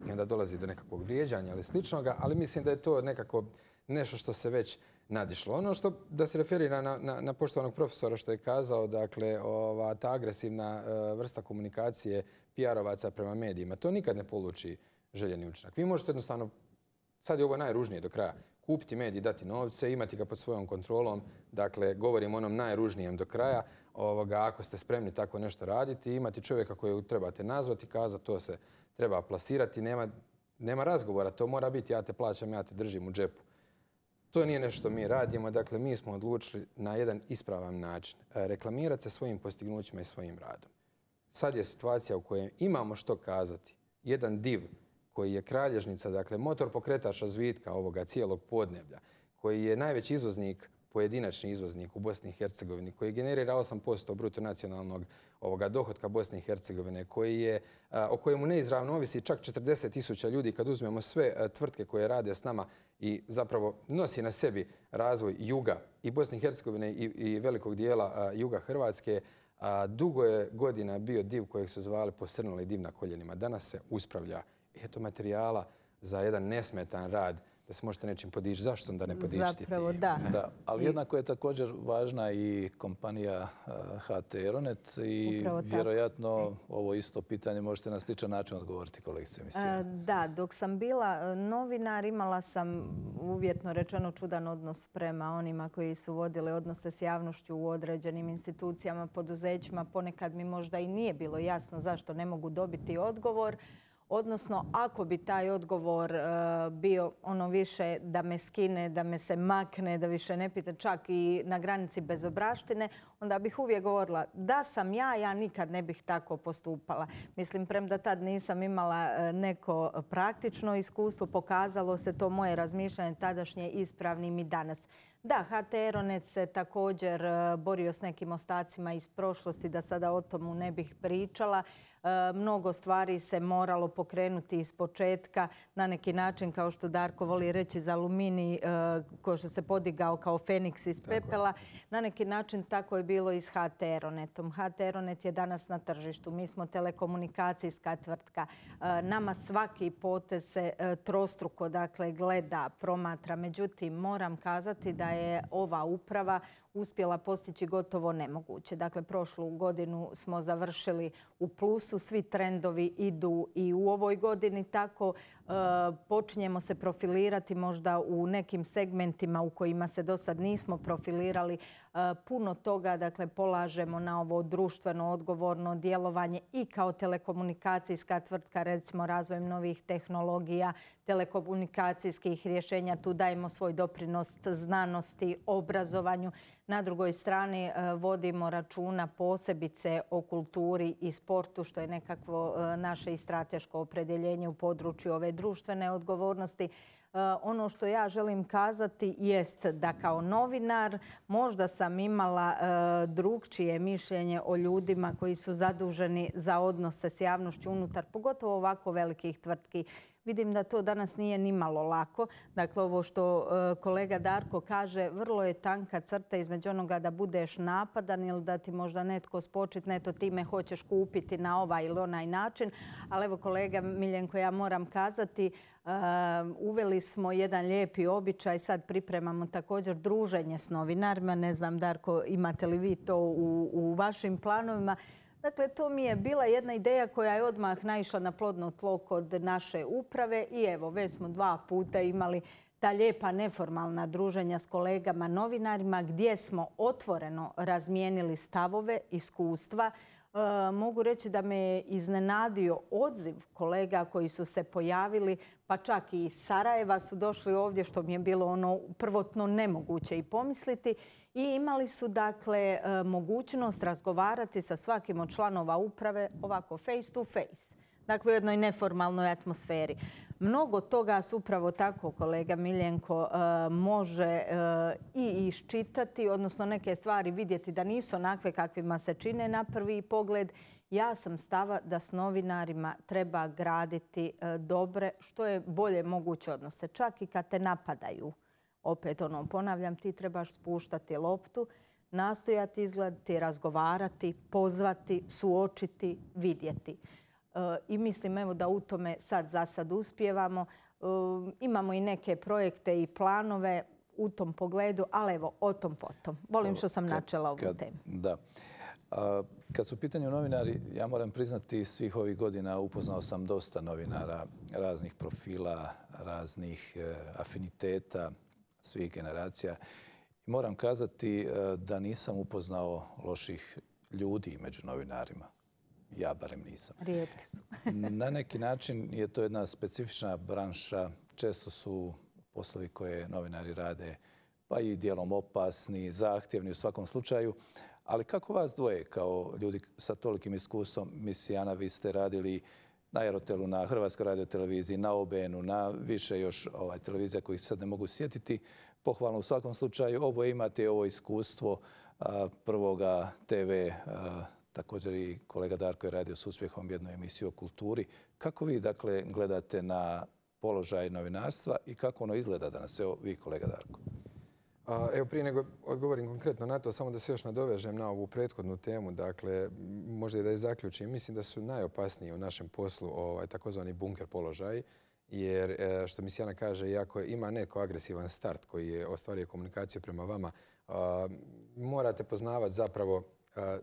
I onda dolazi do nekakvog vrijeđanja ili sličnog. ali mislim da je to nekako nešto što se već nadišlo. Ono što da se referira na, na, na poštovanog profesora što je kazao, dakle, ova, ta agresivna e, vrsta komunikacije PR-ovaca prema medijima, to nikad ne poluči željeni učinak. Vi možete jednostavno sad je ovo najružnije do kraja, kupiti med i dati novce, imati ga pod svojom kontrolom, dakle, govorim onom najružnijem do kraja, ovoga, ako ste spremni tako nešto raditi, imati čovjeka koju trebate nazvati, kaza, to se treba plasirati, nema, nema razgovora, to mora biti, ja te plaćam, ja te držim u džepu. To nije nešto mi radimo, dakle, mi smo odlučili na jedan ispravan način, e, reklamirati se svojim postignućima i svojim radom. Sad je situacija u kojoj imamo što kazati, jedan div, koji je kralježnica, dakle motor pokretač razvitka ovoga cijelog podneblja, koji je najveći izvoznik, pojedinačni izvoznik u Bosni i Hercegovini, koji generira 8% bruto nacionalnog ovoga dohodka Bosne i Hercegovine, koji je, o kojemu neizravno ovisi čak 40 tisuća ljudi kad uzmemo sve tvrtke koje rade s nama i zapravo nosi na sebi razvoj juga i Bosne i Hercegovine i velikog dijela juga Hrvatske, dugo je godina bio div kojeg su zvali posrnuli div na koljenima. Danas se uspravlja eto materijala za jedan nesmetan rad da se možete nečim podići. Zašto onda ne podići ti? Zapravo, da. Ali jednako je također važna i kompanija HT eh, Eronet i vjerojatno ovo isto pitanje možete na sličan način odgovoriti kolegice emisije. Eh, da, dok sam bila eh, novinar imala sam uvjetno rečeno čudan odnos prema onima koji su vodili odnose s javnošću u određenim institucijama, poduzećima. Ponekad mi možda i nije bilo jasno zašto ne mogu dobiti odgovor odnosno ako bi taj odgovor eh, bio ono više da me skine, da me se makne, da više ne pita čak i na granici bezobraštine, onda bih uvijek govorila da sam ja, ja nikad ne bih tako postupala. Mislim, prem da tad nisam imala eh, neko praktično iskustvo, pokazalo se to moje razmišljanje tadašnje ispravnim i danas. Da, HT Eronet se također eh, borio s nekim ostacima iz prošlosti, da sada o tomu ne bih pričala. E, mnogo stvari se moralo pokrenuti iz početka na neki način, kao što Darko voli reći za alumini, e, ko što se podigao kao Feniks iz pepela. Na neki način tako je bilo i s HT-eronetom. HT-eronet je danas na tržištu. Mi smo telekomunikacijska tvrtka. E, nama svaki pote se trostruko dakle, gleda, promatra. Međutim, moram kazati da je ova uprava uspjela postići gotovo nemoguće. Dakle, prošlu godinu smo završili u plusu. Svi trendovi idu i u ovoj godini tako. E, počinjemo se profilirati možda u nekim segmentima u kojima se do sad nismo profilirali. E, puno toga dakle, polažemo na ovo društveno odgovorno djelovanje i kao telekomunikacijska tvrtka, recimo razvojem novih tehnologija, telekomunikacijskih rješenja. Tu dajemo svoj doprinos znanosti, obrazovanju. Na drugoj strani e, vodimo računa posebice o kulturi i sportu, što je nekakvo naše i strateško opredjeljenje u području ove društvene društvene odgovornosti. E, ono što ja želim kazati jest da kao novinar možda sam imala e, drugčije mišljenje o ljudima koji su zaduženi za odnose s javnošću unutar, pogotovo ovako velikih tvrtki. Vidim da to danas nije ni malo lako. Dakle, ovo što e, kolega Darko kaže, vrlo je tanka crta između onoga da budeš napadan ili da ti možda netko spočit neto time hoćeš kupiti na ovaj ili onaj način. Ali evo kolega Miljenko, ja moram kazati, e, uveli smo jedan lijepi običaj, sad pripremamo također druženje s novinarima. Ne znam, Darko, imate li vi to u vašim planovima? Dakle, to mi je bila jedna ideja koja je odmah naišla na plodno tlo kod naše uprave i evo, već smo dva puta imali ta lijepa neformalna druženja s kolegama novinarima gdje smo otvoreno razmijenili stavove, iskustva. E, mogu reći da me je iznenadio odziv kolega koji su se pojavili, pa čak i iz Sarajeva su došli ovdje, što mi je bilo ono prvotno nemoguće i pomisliti i imali su dakle e, mogućnost razgovarati sa svakim od članova uprave ovako face to face, dakle u jednoj neformalnoj atmosferi. Mnogo toga su upravo tako, kolega Miljenko, e, može e, i iščitati, odnosno neke stvari vidjeti da nisu onakve kakvima se čine na prvi pogled. Ja sam stava da s novinarima treba graditi dobre, što je bolje moguće odnose, čak i kad te napadaju opet ono, ponavljam, ti trebaš spuštati loptu, nastojati izgledati, razgovarati, pozvati, suočiti, vidjeti. E, I mislim evo da u tome sad za sad uspjevamo. E, imamo i neke projekte i planove u tom pogledu, ali evo, o tom potom. Volim što sam načela ovu temu. Da. Kad su u pitanju novinari, ja moram priznati svih ovih godina upoznao sam dosta novinara raznih profila, raznih e, afiniteta, svih generacija. Moram kazati e, da nisam upoznao loših ljudi među novinarima. Ja barem nisam. Rijetki su. Na neki način je to jedna specifična branša. Često su poslovi koje novinari rade pa i dijelom opasni, zahtjevni u svakom slučaju. Ali kako vas dvoje kao ljudi sa tolikim iskustvom, misijana, vi ste radili na Aerotelu, na Hrvatskoj radioteleviziji, na OBN-u, na više još ovaj, televizija koji se sad ne mogu sjetiti. Pohvalno u svakom slučaju oboje imate ovo iskustvo prvoga TV, također i kolega Darko je radio s uspjehom jednu emisiju o kulturi. Kako vi dakle gledate na položaj novinarstva i kako ono izgleda danas? Evo vi kolega Darko. Evo prije nego odgovorim konkretno na to, samo da se još nadovežem na ovu prethodnu temu, dakle, možda i da je zaključim, mislim da su najopasniji u našem poslu ovaj, takozvani bunker položaj, jer e, što mi Sjana kaže, iako ima neko agresivan start koji je ostvario komunikaciju prema vama, morate poznavati zapravo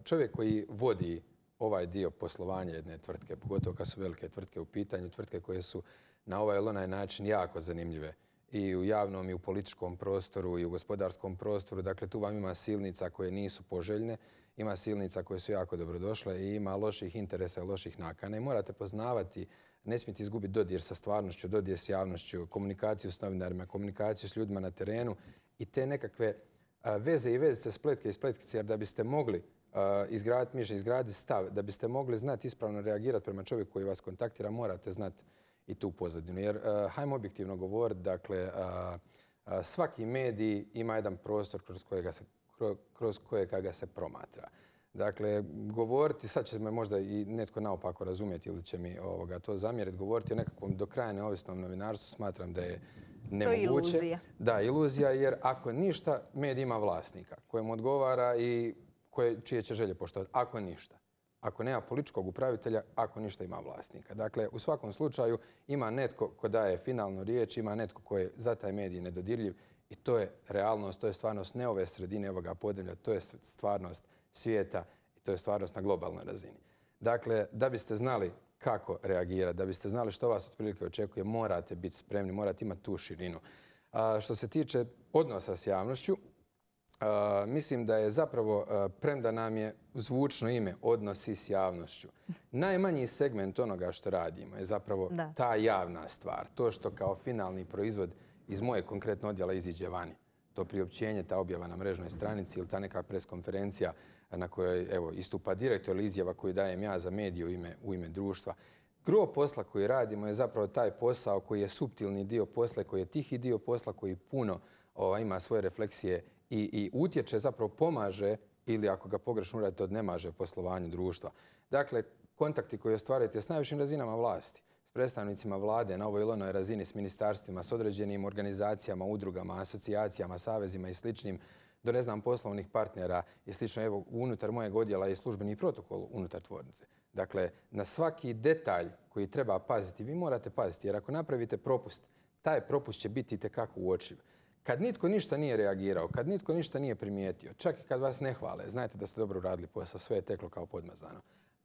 čovjek koji vodi ovaj dio poslovanja jedne tvrtke, pogotovo kad su velike tvrtke u pitanju, tvrtke koje su na ovaj ili onaj način jako zanimljive i u javnom i u političkom prostoru i u gospodarskom prostoru. Dakle, tu vam ima silnica koje nisu poželjne, ima silnica koje su jako dobrodošle i ima loših interesa i loših nakana. I morate poznavati, ne smijete izgubiti dodir sa stvarnošću, dodir s javnošću, komunikaciju s novinarima, komunikaciju s ljudima na terenu i te nekakve veze i vezice spletke i spletkice, jer da biste mogli izgraditi miže, izgraditi stav, da biste mogli znati ispravno reagirati prema čovjeku koji vas kontaktira, morate znati i tu pozadinu. Jer eh, hajmo objektivno govoriti, dakle, eh, eh, svaki medij ima jedan prostor kroz kojega ga se promatra. Dakle, govoriti, sad će me možda i netko naopako razumjeti ili će mi to zamjeriti, govoriti o nekakvom do kraja neovisnom novinarstvu smatram da je nemoguće. To je iluzija. Da, iluzija, jer ako ništa, medij ima vlasnika kojem odgovara i čije će želje poštovati. Ako ništa ako nema političkog upravitelja, ako ništa ima vlasnika. Dakle, u svakom slučaju ima netko ko daje finalnu riječ, ima netko ko je za taj medij nedodirljiv i to je realnost, to je stvarnost ne ove sredine ovoga podelja, to je stvarnost svijeta i to je stvarnost na globalnoj razini. Dakle, da biste znali kako reagirati, da biste znali što vas otprilike očekuje, morate biti spremni, morate imati tu širinu. Što se tiče odnosa s javnošću, mislim da je zapravo, premda nam je zvučno ime, odnosi s javnošću. Najmanji segment onoga što radimo je zapravo ta javna stvar. To što kao finalni proizvod iz moje konkretno odjela iziđe vani. To priopćenje, ta objava na mrežnoj stranici ili ta neka preskonferencija na kojoj istupa direktor ili izjava koju dajem ja za mediju u ime društva. Gro posla koji radimo je zapravo taj posao koji je subtilni dio posle, koji je tihi dio posla koji puno ovaj, ima svoje refleksije i, i utječe, zapravo pomaže ili ako ga pogrešno uradite nemaže poslovanje društva. Dakle, kontakti koji ostvarujete s najvišim razinama vlasti, s predstavnicima vlade na ovoj ili onoj razini, s ministarstvima, s određenim organizacijama, udrugama, asocijacijama, savezima i sličnim, do ne znam poslovnih partnera i slično, evo, unutar mojeg odjela je službeni protokol unutar tvornice. Dakle, na svaki detalj koji treba paziti, vi morate paziti, jer ako napravite propust, taj propust će biti tekako uočljiv. Kad nitko ništa nije reagirao, kad nitko ništa nije primijetio, čak i kad vas ne hvale, znajte da ste dobro uradili posao, sve je teklo kao podmazano,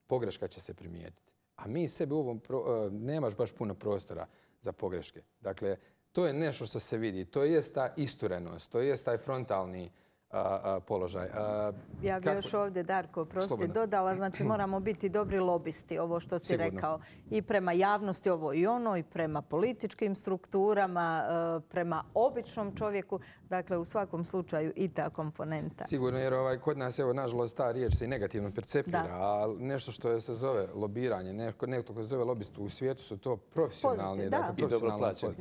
pogreška će se primijetiti. A mi sebi u ovom, e, nemaš baš puno prostora za pogreške. Dakle, to je nešto što se vidi, to je ta isturenost, to je taj frontalni e, e, položaj. Ja bi još ovdje, Darko, prosti, dodala, znači moramo biti dobri lobisti, ovo što si rekao i prema javnosti ovo i ono, i prema političkim strukturama, e, prema običnom čovjeku. Dakle, u svakom slučaju i ta komponenta. Sigurno, jer ovaj, kod nas, evo, nažalost, ta riječ se i negativno percepira, ali nešto što se zove lobiranje, nekto ko se zove lobistu u svijetu, su to profesionalni, da, i dobro plaćeni.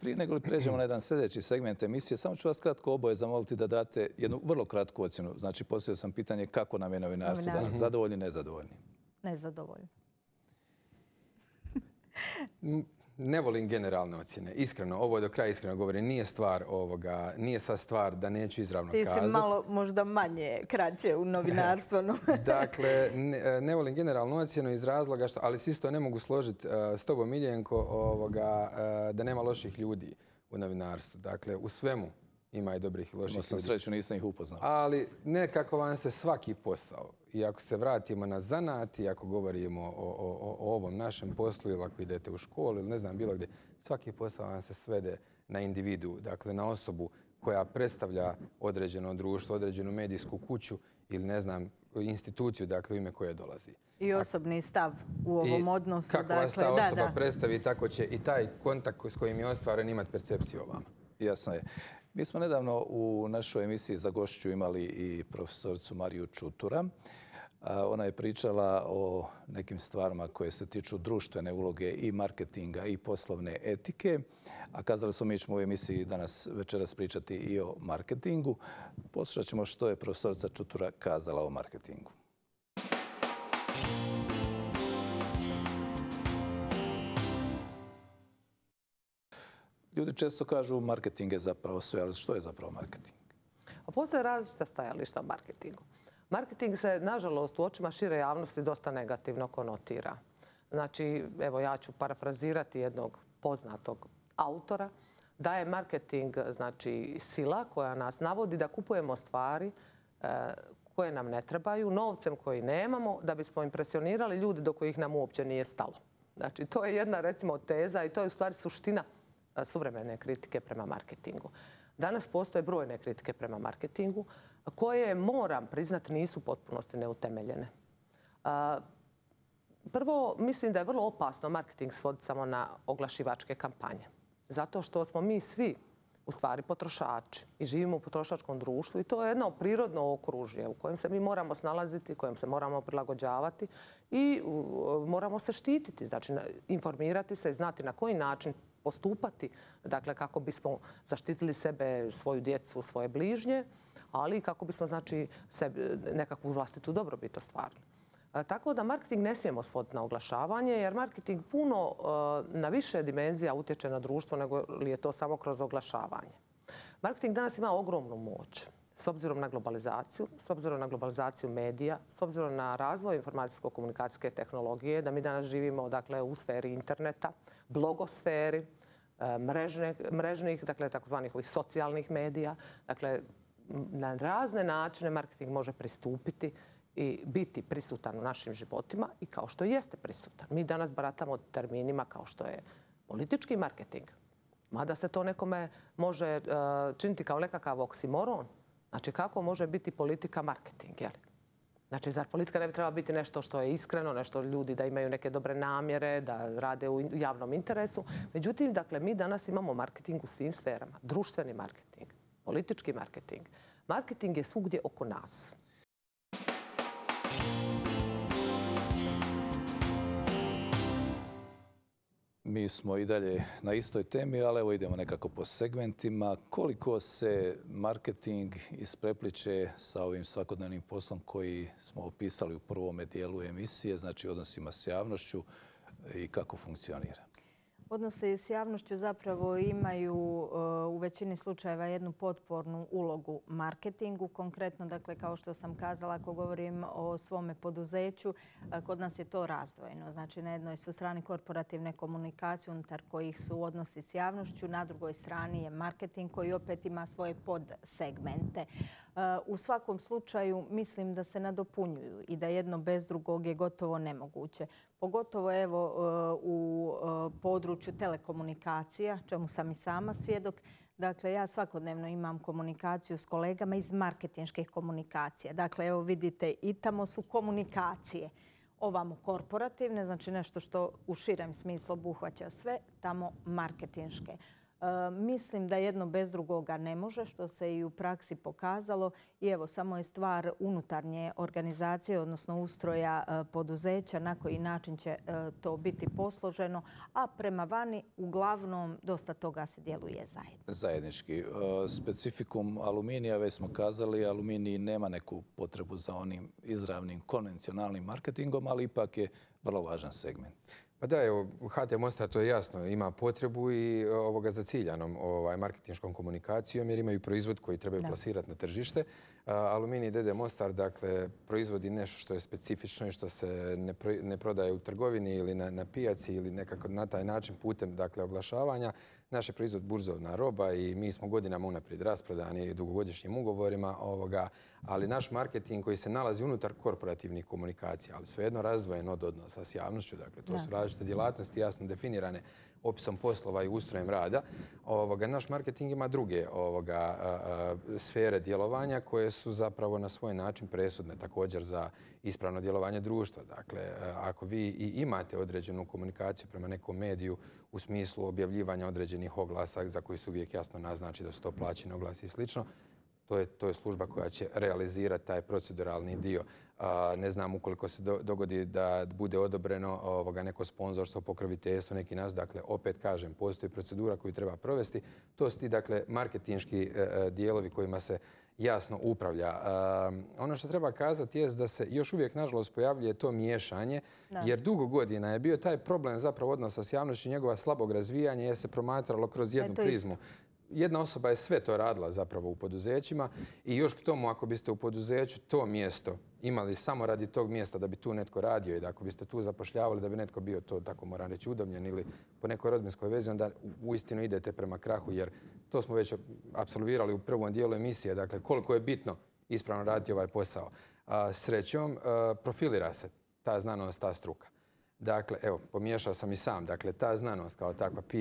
Prije nego li pređemo na jedan sljedeći segment emisije, samo ću vas kratko oboje zamoliti da date jednu vrlo kratku ocjenu. Znači, postavio sam pitanje kako nam je novinarstvo danas, zadovoljni, nezadovoljni? Nezadovoljni. Ne volim generalne ocjene. Iskreno, ovo je do kraja iskreno govori. Nije stvar ovoga, nije sa stvar da neću izravno kazati. Ti si malo možda manje kraće u novinarstvu. dakle, ne, volim generalnu ocjenu iz razloga što, ali isto ne mogu složiti e, s tobom Miljenko ovoga, e, da nema loših ljudi u novinarstvu. Dakle, u svemu ima i dobrih i loših ljudi. Ima sam sreću, nisam ih upoznao. Ali nekako vam se svaki posao, i ako se vratimo na zanat, i ako govorimo o, o, ovom našem poslu, ili ako idete u školu, ili ne znam bilo gdje, svaki posao vam se svede na individu, dakle na osobu koja predstavlja određeno društvo, određenu medijsku kuću ili ne znam, instituciju, dakle, u ime koje dolazi. I osobni stav u ovom I odnosu. Kako dakle, vas ta osoba da, predstavi, tako će i taj kontakt s kojim je ostvaren imati percepciju o vama. Jasno je. Mi smo nedavno u našoj emisiji za gošću imali i profesoricu Mariju Čutura. Ona je pričala o nekim stvarima koje se tiču društvene uloge i marketinga i poslovne etike. A kazali smo, mi ćemo u emisiji danas večeras pričati i o marketingu. Poslušat ćemo što je profesorica Čutura kazala o marketingu. ljudi često kažu marketing je zapravo sve, ali što je zapravo marketing? A postoje različita stajališta o marketingu. Marketing se, nažalost, u očima šire javnosti dosta negativno konotira. Znači, evo ja ću parafrazirati jednog poznatog autora, da je marketing znači, sila koja nas navodi da kupujemo stvari e, koje nam ne trebaju, novcem koji nemamo, da bismo impresionirali ljude do kojih nam uopće nije stalo. Znači, to je jedna recimo teza i to je u stvari suština suvremene kritike prema marketingu. Danas postoje brojne kritike prema marketingu koje, moram priznati, nisu potpunosti neutemeljene. Prvo, mislim da je vrlo opasno marketing svoditi samo na oglašivačke kampanje. Zato što smo mi svi u stvari potrošači i živimo u potrošačkom društvu i to je jedno prirodno okružje u kojem se mi moramo snalaziti, kojem se moramo prilagođavati i moramo se štititi, znači informirati se i znati na koji način postupati, dakle, kako bismo zaštitili sebe, svoju djecu, svoje bližnje, ali i kako bismo, znači, sebi nekakvu vlastitu dobrobit ostvarili. E, tako da marketing ne smijemo svoditi na oglašavanje, jer marketing puno e, na više dimenzija utječe na društvo nego li je to samo kroz oglašavanje. Marketing danas ima ogromnu moć s obzirom na globalizaciju, s obzirom na globalizaciju medija, s obzirom na razvoj informacijsko-komunikacijske tehnologije, da mi danas živimo dakle, u sferi interneta, blogosferi, e, mrežne, mrežnih, dakle, takozvanih ovih socijalnih medija. Dakle, na razne načine marketing može pristupiti i biti prisutan u našim životima i kao što jeste prisutan. Mi danas baratamo terminima kao što je politički marketing, mada se to nekome može e, činiti kao nekakav oksimoron, Znači, kako može biti politika marketing? Jel? Znači, zar politika ne bi trebala biti nešto što je iskreno, nešto ljudi da imaju neke dobre namjere, da rade u javnom interesu? Međutim, dakle, mi danas imamo marketing u svim sferama. Društveni marketing, politički marketing. Marketing je svugdje oko nas. Mi smo i dalje na istoj temi, ali evo idemo nekako po segmentima. Koliko se marketing isprepliče sa ovim svakodnevnim poslom koji smo opisali u prvome dijelu emisije, znači odnosima s javnošću i kako funkcionira? Odnose s javnošću zapravo imaju uh, u većini slučajeva jednu potpornu ulogu marketingu. Konkretno, dakle, kao što sam kazala, ako govorim o svome poduzeću, uh, kod nas je to razdvojeno. Znači, na jednoj su strani korporativne komunikacije unutar kojih su odnosi s javnošću, na drugoj strani je marketing koji opet ima svoje podsegmente. U svakom slučaju mislim da se nadopunjuju i da jedno bez drugog je gotovo nemoguće. Pogotovo evo u e, području telekomunikacija, čemu sam i sama svjedok. Dakle, ja svakodnevno imam komunikaciju s kolegama iz marketinških komunikacija. Dakle, evo vidite, i tamo su komunikacije. Ovamo korporativne, znači nešto što u širem smislu obuhvaća sve, tamo marketinške E, mislim da jedno bez drugoga ne može, što se i u praksi pokazalo. I evo, samo je stvar unutarnje organizacije, odnosno ustroja e, poduzeća, na koji način će e, to biti posloženo. A prema vani, uglavnom, dosta toga se djeluje zajedno. Zajednički. Specifikum aluminija, već smo kazali, aluminiji nema neku potrebu za onim izravnim konvencionalnim marketingom, ali ipak je vrlo važan segment. Pa da, evo, HT Mostar to je jasno, ima potrebu i e, ovoga za ciljanom ovaj, marketinškom komunikacijom, jer imaju proizvod koji trebaju plasirati na tržište. Alumini DD Mostar, dakle, proizvodi nešto što je specifično i što se ne, ne prodaje u trgovini ili na, na pijaci ili nekako na taj način putem, dakle, oglašavanja naš je proizvod burzovna roba i mi smo godinama unaprijed raspredani dugogodišnjim ugovorima ovoga, ali naš marketing koji se nalazi unutar korporativnih komunikacija, ali svejedno razdvojen od odnosa s javnošću, dakle to su različite djelatnosti jasno definirane, opisom poslova i ustrojem rada. Naš marketing ima druge sfere djelovanja koje su zapravo na svoj način presudne također za ispravno djelovanje društva. Dakle, ako vi i imate određenu komunikaciju prema nekom mediju u smislu objavljivanja određenih oglasa za koji su uvijek jasno naznači da su to plaćene oglasi i sl. To je služba koja će realizirati taj proceduralni dio ne znam ukoliko se dogodi da bude odobreno neko sponzorstvo, pokroviteljstvo, neki nas. Dakle, opet kažem, postoji procedura koju treba provesti. To su ti, dakle, marketinjski e, e, dijelovi kojima se jasno upravlja. Ono što treba kazati je da se još uvijek, nažalost, pojavljuje to miješanje, jer dugo godina je bio taj problem zapravo odnosa s javnošću njegova slabog razvijanja je se promatralo kroz e, jednu prizmu jedna osoba je sve to radila zapravo u poduzećima i još k tomu ako biste u poduzeću to mjesto imali samo radi tog mjesta da bi tu netko radio i da ako biste tu zapošljavali da bi netko bio to, tako moram reći, udomljen ili po nekoj rodbinskoj vezi, onda u istinu idete prema krahu jer to smo već absolvirali u prvom dijelu emisije, dakle koliko je bitno ispravno raditi ovaj posao. Srećom, profilira se ta znanost, ta struka. Dakle, evo, pomiješao sam i sam, dakle, ta znanost kao takva pr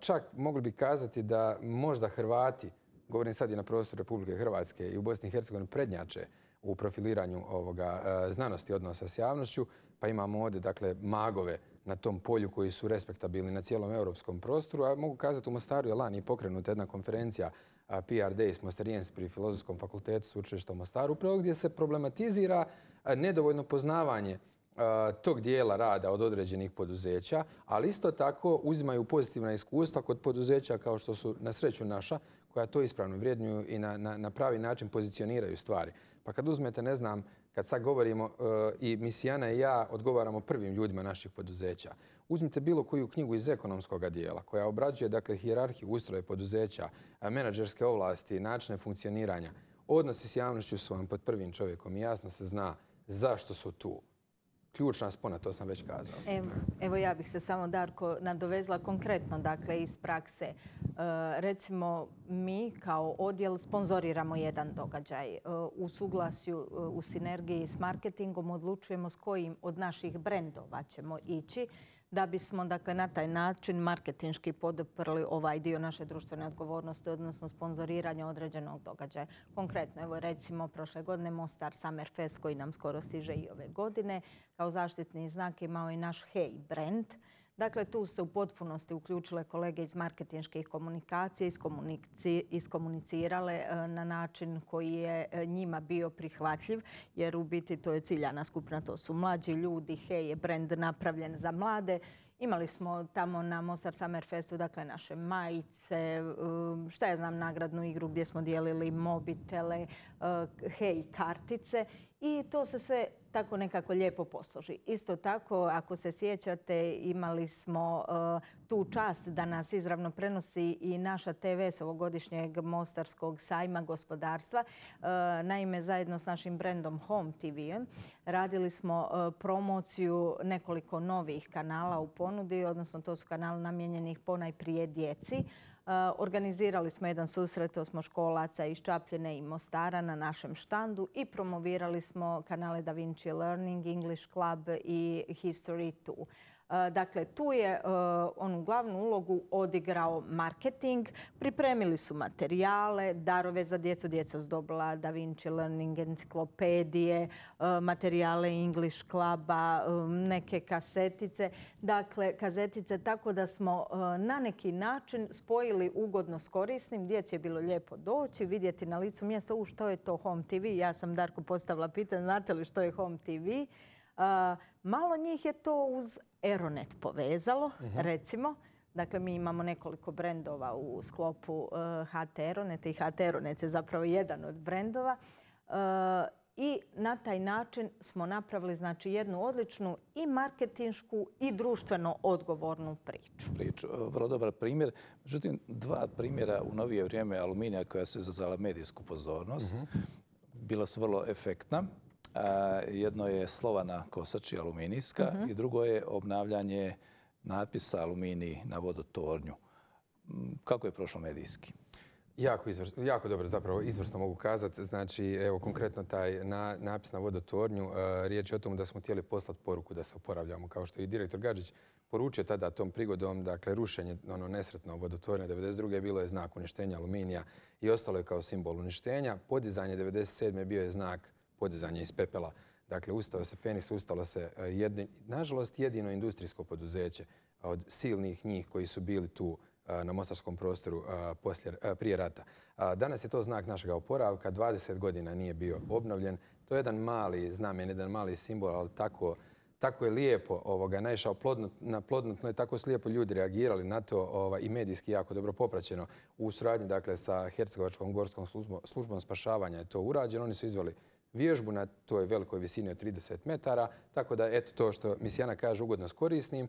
Čak mogli bi kazati da možda Hrvati, govorim sad i na prostoru Republike Hrvatske i u Bosni i Hercegovini, prednjače u profiliranju ovoga znanosti odnosa s javnošću, pa imamo ovdje dakle, magove na tom polju koji su respektabilni na cijelom europskom prostoru. A mogu kazati, u Mostaru je lani pokrenuta jedna konferencija PR Days Mosterijens pri Filozofskom fakultetu Sučešta u Mostaru, upravo gdje se problematizira nedovoljno poznavanje tog dijela rada od određenih poduzeća, ali isto tako uzimaju pozitivna iskustva kod poduzeća kao što su na sreću naša, koja to ispravno vrijednjuju i na pravi način pozicioniraju stvari. Pa kad uzmete, ne znam, kad sad govorimo e, i Misijana i ja odgovaramo prvim ljudima naših poduzeća, uzmite bilo koju knjigu iz ekonomskog dijela koja obrađuje dakle, hirarhiju ustroje poduzeća, e, menadžerske ovlasti, načine funkcioniranja. Odnosi s javnošću su vam pod prvim čovjekom i jasno se zna zašto su tu ključna spona, to sam već kazao. Evo ja bih se samo, Darko, nadovezla konkretno dakle, iz prakse. E, recimo, mi kao odjel sponzoriramo jedan događaj. E, u suglasju, e, u sinergiji s marketingom odlučujemo s kojim od naših brendova ćemo ići da bismo dakle, na taj način marketinjski podprli ovaj dio naše društvene odgovornosti, odnosno sponzoriranje određenog događaja. Konkretno, evo, recimo, prošle godine Mostar Summer Fest koji nam skoro stiže i ove godine, kao zaštitni znak imao i naš Hey! brand, Dakle, tu se u potpunosti uključile kolege iz marketinjskih komunikacija, iskomunicirale e, na način koji je e, njima bio prihvatljiv, jer u biti to je ciljana skupina. to su mlađi ljudi, hej, je brend napravljen za mlade. Imali smo tamo na Mostar Summer Festu dakle, naše majice, e, šta je znam, nagradnu igru gdje smo dijelili mobitele, hej, kartice. I to se sve tako nekako lijepo posloži. Isto tako, ako se sjećate, imali smo e, tu čast da nas izravno prenosi i naša TV s ovogodišnjeg Mostarskog sajma gospodarstva. E, naime, zajedno s našim brendom Home TV radili smo e, promociju nekoliko novih kanala u ponudi, odnosno to su kanali namjenjenih ponajprije djeci. E, organizirali smo jedan susret osmoškolaca iz Čapljene i Mostara na našem štandu i promovirali smo kanale Da Vinci Learning, English Club i History 2. E, dakle, tu je e, onu glavnu ulogu odigrao marketing. Pripremili su materijale, darove za djecu. Djeca su dobila Da Vinci Learning enciklopedije, e, materijale English Cluba, neke kasetice. Dakle, kazetice tako da smo na neki način spojili ugodno s korisnim. Djeci je bilo lijepo doći, vidjeti na licu mjesta u što je to Home TV. Ja sam Darko postavila pitanje, znate li što je Home TV? Uh, Malo njih je to uz Aeronet povezalo, recimo. Dakle, mi imamo nekoliko brendova u sklopu HT eh, Aeronet i HT Aeronet je zapravo jedan od brendova. Eh, I na taj način smo napravili znači, jednu odličnu i marketinšku i društveno odgovornu priču. Priču, eh, vrlo dobar primjer. Međutim, dva primjera u novije vrijeme aluminija koja se izazvala medijsku pozornost. Mhm. Bila su vrlo efektna. Jedno je slovana kosač kosači aluminijska mhm. i drugo je obnavljanje natpisa aluminiji na vodotornju. Kako je prošlo medijski? Jako dobro, zapravo izvrsno mogu kazati. Znači, evo, konkretno taj napis na vodotornju, e, riječ je o tom da smo htjeli poslati poruku da se oporavljamo, kao što i direktor Gađić poručio tada tom prigodom, dakle, rušenje ono nesretno vodotornje 1992. bilo je znak uništenja aluminija i ostalo je kao simbol uništenja. Podizanje 1997. bio je znak uništenja podizanje iz pepela. Dakle, ustao se Fenix, ustalo se, e, nažalost, jedino industrijsko poduzeće od silnih njih koji su bili tu e, na mostarskom prostoru e, prije rata. Danas je to znak našeg oporavka. 20 godina nije bio obnovljen. To je jedan mali znamen, jedan mali simbol, ali tako Tako je lijepo ovoga, naišao na plodnotno i tako su lijepo ljudi reagirali na to i medijski jako dobro popraćeno. U suradnji dakle, sa Hercegovačkom gorskom službom spašavanja je to urađeno. Oni su izvali vježbu na toj velikoj visini od 30 metara. Tako da, eto to što mi kaže, ugodno s korisnim.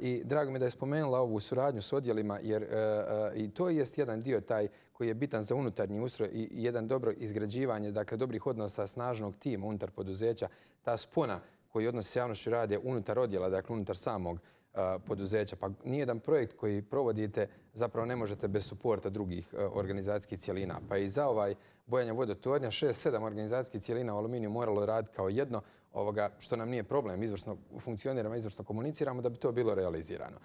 I drago mi da je spomenula ovu suradnju s odjelima, jer e, e, i to je jedan dio taj koji je bitan za unutarnji ustroj i jedan dobro izgrađivanje, dakle, dobrih odnosa snažnog tima unutar poduzeća, ta spona koji odnosi se javnošću rade unutar odjela, dakle, unutar samog e, poduzeća. Pa nijedan projekt koji provodite zapravo ne možete bez suporta drugih organizacijskih cijelina. Pa i za ovaj bojanje vodotornja, 6-7 organizacijskih cijelina u aluminiju moralo raditi kao jedno, ovoga, što nam nije problem, izvrsno funkcioniramo, izvrsno komuniciramo, da bi to bilo realizirano.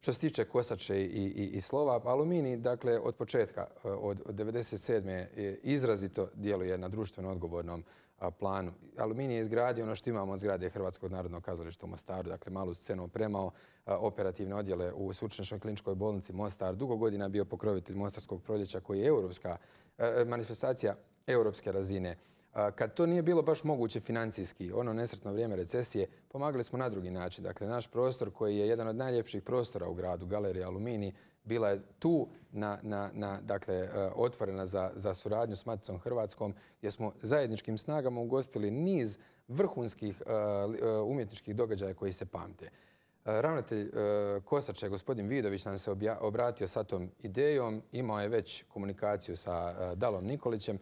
Što se tiče kosače i, i, i slova, alumini dakle, od početka, eh, od, od 1997. Eh, izrazito djeluje na društveno odgovornom planu. Aluminij je izgradio ono što imamo od zgrade Hrvatskog narodnog kazališta u Mostaru, dakle malu scenu opremao operativne odjele u Svučnešnoj kliničkoj bolnici Mostar. Dugo godina bio pokrovitelj Mostarskog proljeća koji je Europska E, e, manifestacija europske razine, e, kad to nije bilo baš moguće financijski, ono nesretno vrijeme recesije, pomagali smo na drugi način. Dakle, naš prostor koji je jedan od najljepših prostora u gradu, galerija Alumini, bila je tu dakle, otvorena za suradnju s Maticom Hrvatskom, gdje smo zajedničkim snagama ugostili niz vrhunskih umjetničkih događaja koji se pamte. E, ravnatelj e, Kosače, gospodin Vidović, nam se obratio sa tom idejom. Imao je već komunikaciju sa e, Dalom Nikolićem.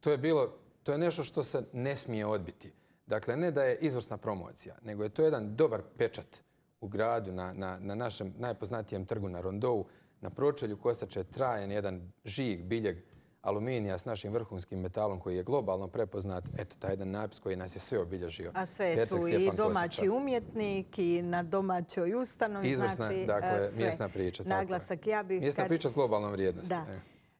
To je nešto što se ne smije odbiti. Dakle, ne da je izvrsna promocija, nego je to jedan dobar pečat u gradu, na našem najpoznatijem trgu na Rondovu, na pročelju Kosače, trajen jedan žijeg, biljeg aluminija s našim vrhunskim metalom koji je globalno prepoznat, eto, taj jedan napis koji nas je sve obilježio. A sve je tu i domaći umjetnik i na domaćoj ustanovi. Izvrsna, znači, dakle, e, mjesna priča. Naglasak, ja bih... Mjesna priča s globalnom vrijednosti.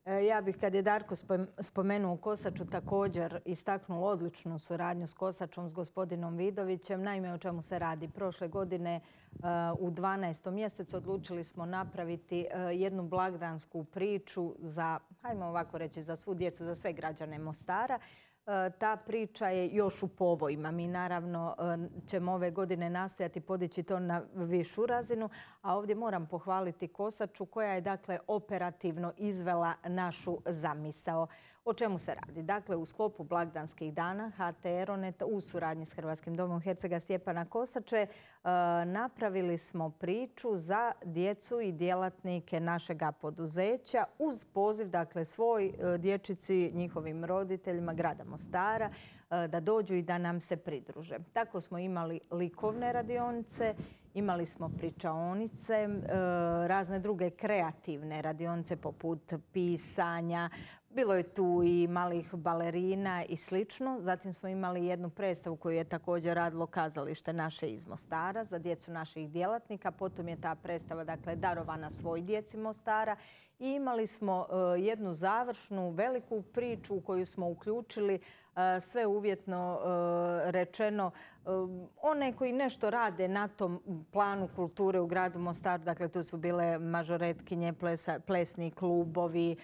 E, ja bih kad je Darko spomenuo Kosaču također istaknuo odličnu suradnju s Kosačom, s gospodinom Vidovićem. Naime, o čemu se radi? Prošle godine e, u 12. mjesecu odlučili smo napraviti e, jednu blagdansku priču za, hajmo ovako reći, za svu djecu, za sve građane Mostara. E, ta priča je još u povojima. Mi naravno e, ćemo ove godine nastojati podići to na višu razinu, a ovdje moram pohvaliti Kosaču koja je dakle operativno izvela našu zamisao. O čemu se radi? Dakle, u sklopu blagdanskih dana HT Eronet u suradnji s Hrvatskim domom Hercega Stjepana Kosače e, napravili smo priču za djecu i djelatnike našega poduzeća uz poziv dakle, svoj e, dječici, njihovim roditeljima, grada Mostara, e, da dođu i da nam se pridruže. Tako smo imali likovne radionice, imali smo pričaonice, razne druge kreativne radionice poput pisanja, Bilo je tu i malih balerina i slično. Zatim smo imali jednu predstavu koju je također radilo kazalište naše iz Mostara za djecu naših djelatnika. Potom je ta predstava dakle, darovana svoj djeci Mostara imali smo e, jednu završnu veliku priču koju smo uključili e, sve uvjetno e, rečeno. One koji nešto rade na tom planu kulture u gradu Mostar, dakle tu su bile mažoretkinje, plesni klubovi,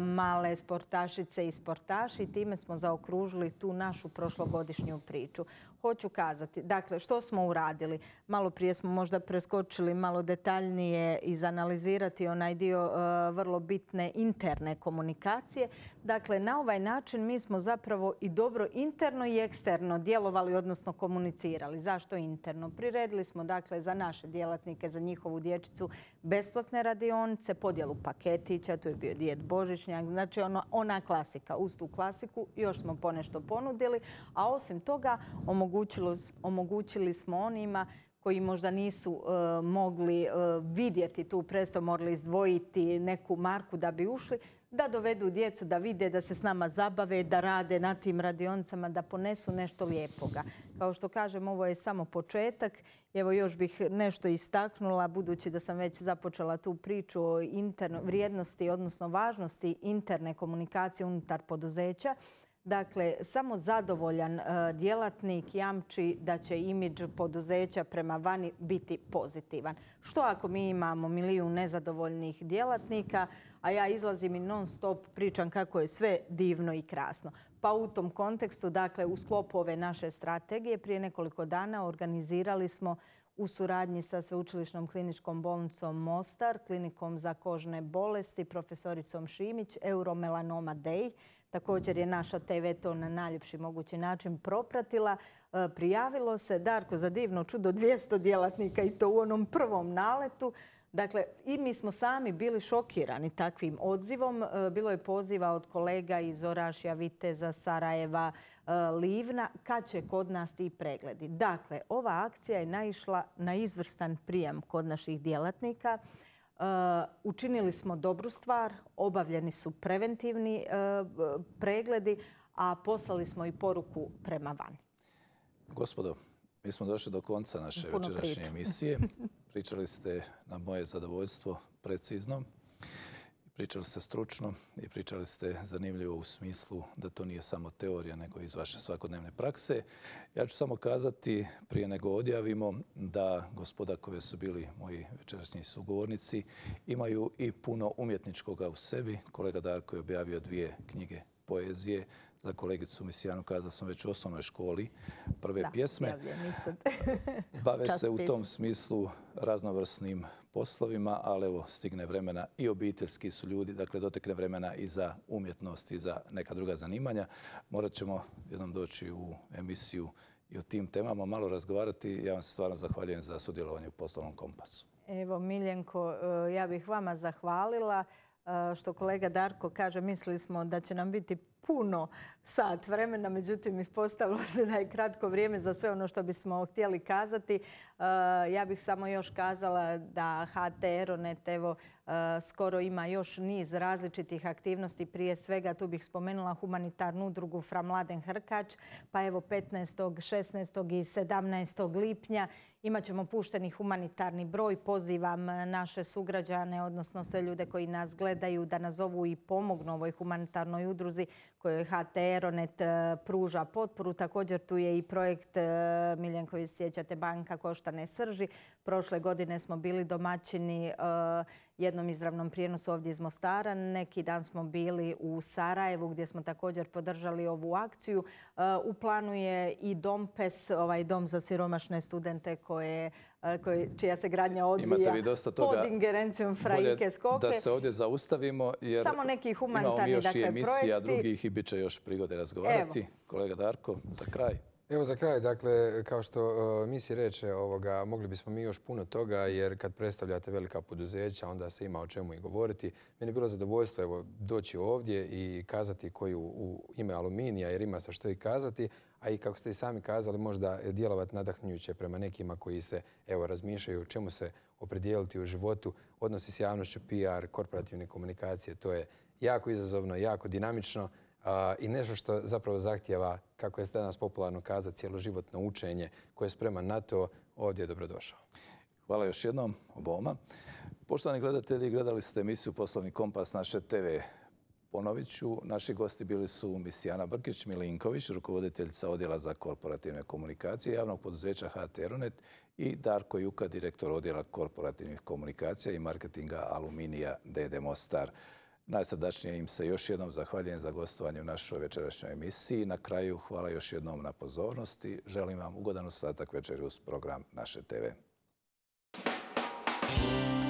male sportašice i sportaši, time smo zaokružili tu našu prošlogodišnju priču hoću kazati. Dakle, što smo uradili? Malo prije smo možda preskočili malo detaljnije izanalizirati onaj dio eh, vrlo bitne interne komunikacije. Dakle, na ovaj način mi smo zapravo i dobro interno i eksterno djelovali, odnosno komunicirali. Zašto interno? Priredili smo dakle, za naše djelatnike, za njihovu dječicu, besplatne radionice, podjelu paketića, tu je bio djed Božišnjak, znači ono, ona klasika. Uz tu klasiku još smo ponešto ponudili, a osim toga omogućili smo onima koji možda nisu e, mogli e, vidjeti tu predstavu, morali izdvojiti neku marku da bi ušli, da dovedu djecu, da vide, da se s nama zabave, da rade na tim radionicama, da ponesu nešto lijepoga. Kao što kažem, ovo je samo početak. Evo još bih nešto istaknula, budući da sam već započela tu priču o vrijednosti, odnosno važnosti interne komunikacije unutar poduzeća. Dakle, samo zadovoljan e, djelatnik jamči da će imidž poduzeća prema vani biti pozitivan. Što ako mi imamo milijun Što ako mi imamo milijun nezadovoljnih djelatnika? a ja izlazim i non stop pričam kako je sve divno i krasno. Pa u tom kontekstu, dakle, u sklopu ove naše strategije, prije nekoliko dana organizirali smo u suradnji sa Sveučilišnom kliničkom bolnicom Mostar, klinikom za kožne bolesti, profesoricom Šimić, Euromelanoma Day. Također je naša TV to na najljepši mogući način propratila. E, prijavilo se, Darko, za divno čudo, 200 djelatnika i to u onom prvom naletu. Dakle, i mi smo sami bili šokirani takvim odzivom. E, bilo je poziva od kolega iz Orašja, Viteza, Sarajeva, e, Livna. Kad će kod nas ti pregledi? Dakle, ova akcija je naišla na izvrstan prijem kod naših djelatnika. E, učinili smo dobru stvar, obavljeni su preventivni pregledi, a poslali smo i poruku prema van. Gospodo, mi smo došli do konca naše večerašnje emisije. Pričali ste na moje zadovoljstvo precizno, pričali ste stručno i pričali ste zanimljivo u smislu da to nije samo teorija nego iz vaše svakodnevne prakse. Ja ću samo kazati prije nego odjavimo da gospoda koje su bili moji večerašnji sugovornici imaju i puno umjetničkoga u sebi. Kolega Darko je objavio dvije knjige poezije, za kolegicu Misijanu kazao sam već u osnovnoj školi prve pjesme. Bave se u tom smislu raznovrsnim poslovima, ali evo stigne vremena i obiteljski su ljudi, dakle dotekne vremena i za umjetnost i za neka druga zanimanja. Morat ćemo jednom doći u emisiju i o tim temama malo razgovarati. Ja vam se stvarno zahvaljujem za sudjelovanje u Poslovnom kompasu. Evo, Miljenko, eh, ja bih vama zahvalila. Eh, što kolega Darko kaže, mislili smo da će nam biti puno sat vremena, međutim ispostavilo se da je kratko vrijeme za sve ono što bismo htjeli kazati. E, ja bih samo još kazala da HT Eronet e, skoro ima još niz različitih aktivnosti. Prije svega tu bih spomenula humanitarnu udrugu Fra Mladen Hrkač, pa evo 15., 16. i 17. lipnja Imaćemo pušteni humanitarni broj. Pozivam e, naše sugrađane, odnosno sve ljude koji nas gledaju, da nas zovu i pomognu ovoj humanitarnoj udruzi kojoj HTRonet e, pruža potporu. Također tu je i projekt e, Miljenkovi sjećate banka Koštane Srži. Prošle godine smo bili domaćini jednom izravnom prijenosu ovdje iz Mostara. Neki dan smo bili u Sarajevu gdje smo također podržali ovu akciju. U planu je i Dompes, ovaj dom za siromašne studente koje koje, koje, čija se gradnja odvija dosta toga, pod ingerencijom Frajike Skoke. Da se ovdje zaustavimo jer Samo neki imamo mi još i dakle, emisija projekti. drugih i bit će još prigode razgovarati. Kolega Darko, za kraj. Evo za kraj, dakle, kao što uh, e, mi si reče, ovoga, mogli bismo mi još puno toga, jer kad predstavljate velika poduzeća, onda se ima o čemu i govoriti. Meni je bilo zadovoljstvo evo, doći ovdje i kazati koju u, ime aluminija, jer ima se što i kazati, a i kako ste i sami kazali, možda djelovati nadahnjuće prema nekima koji se razmišljaju čemu se opredijeliti u životu, odnosi s javnošću PR, korporativne komunikacije, to je jako izazovno, jako dinamično i nešto što zapravo zahtjeva, kako je danas popularno kazati, cijeloživotno učenje koje je spreman na to, ovdje je dobrodošao. Hvala još jednom oboma. Poštovani gledatelji, gledali ste emisiju Poslovni kompas naše TV Ponovit ću, naši gosti bili su Misijana Brkić-Milinković, rukovoditeljica Odjela za korporativne komunikacije javnog poduzeća HTRONET i Darko Juka, direktor Odjela korporativnih komunikacija i marketinga Aluminija DD Mostar. Najsrdačnije im se još jednom zahvaljujem za gostovanje u našoj večerašnjoj emisiji. Na kraju, hvala još jednom na pozornosti. Želim vam ugodan ostatak večeri uz program Naše TV. Muzika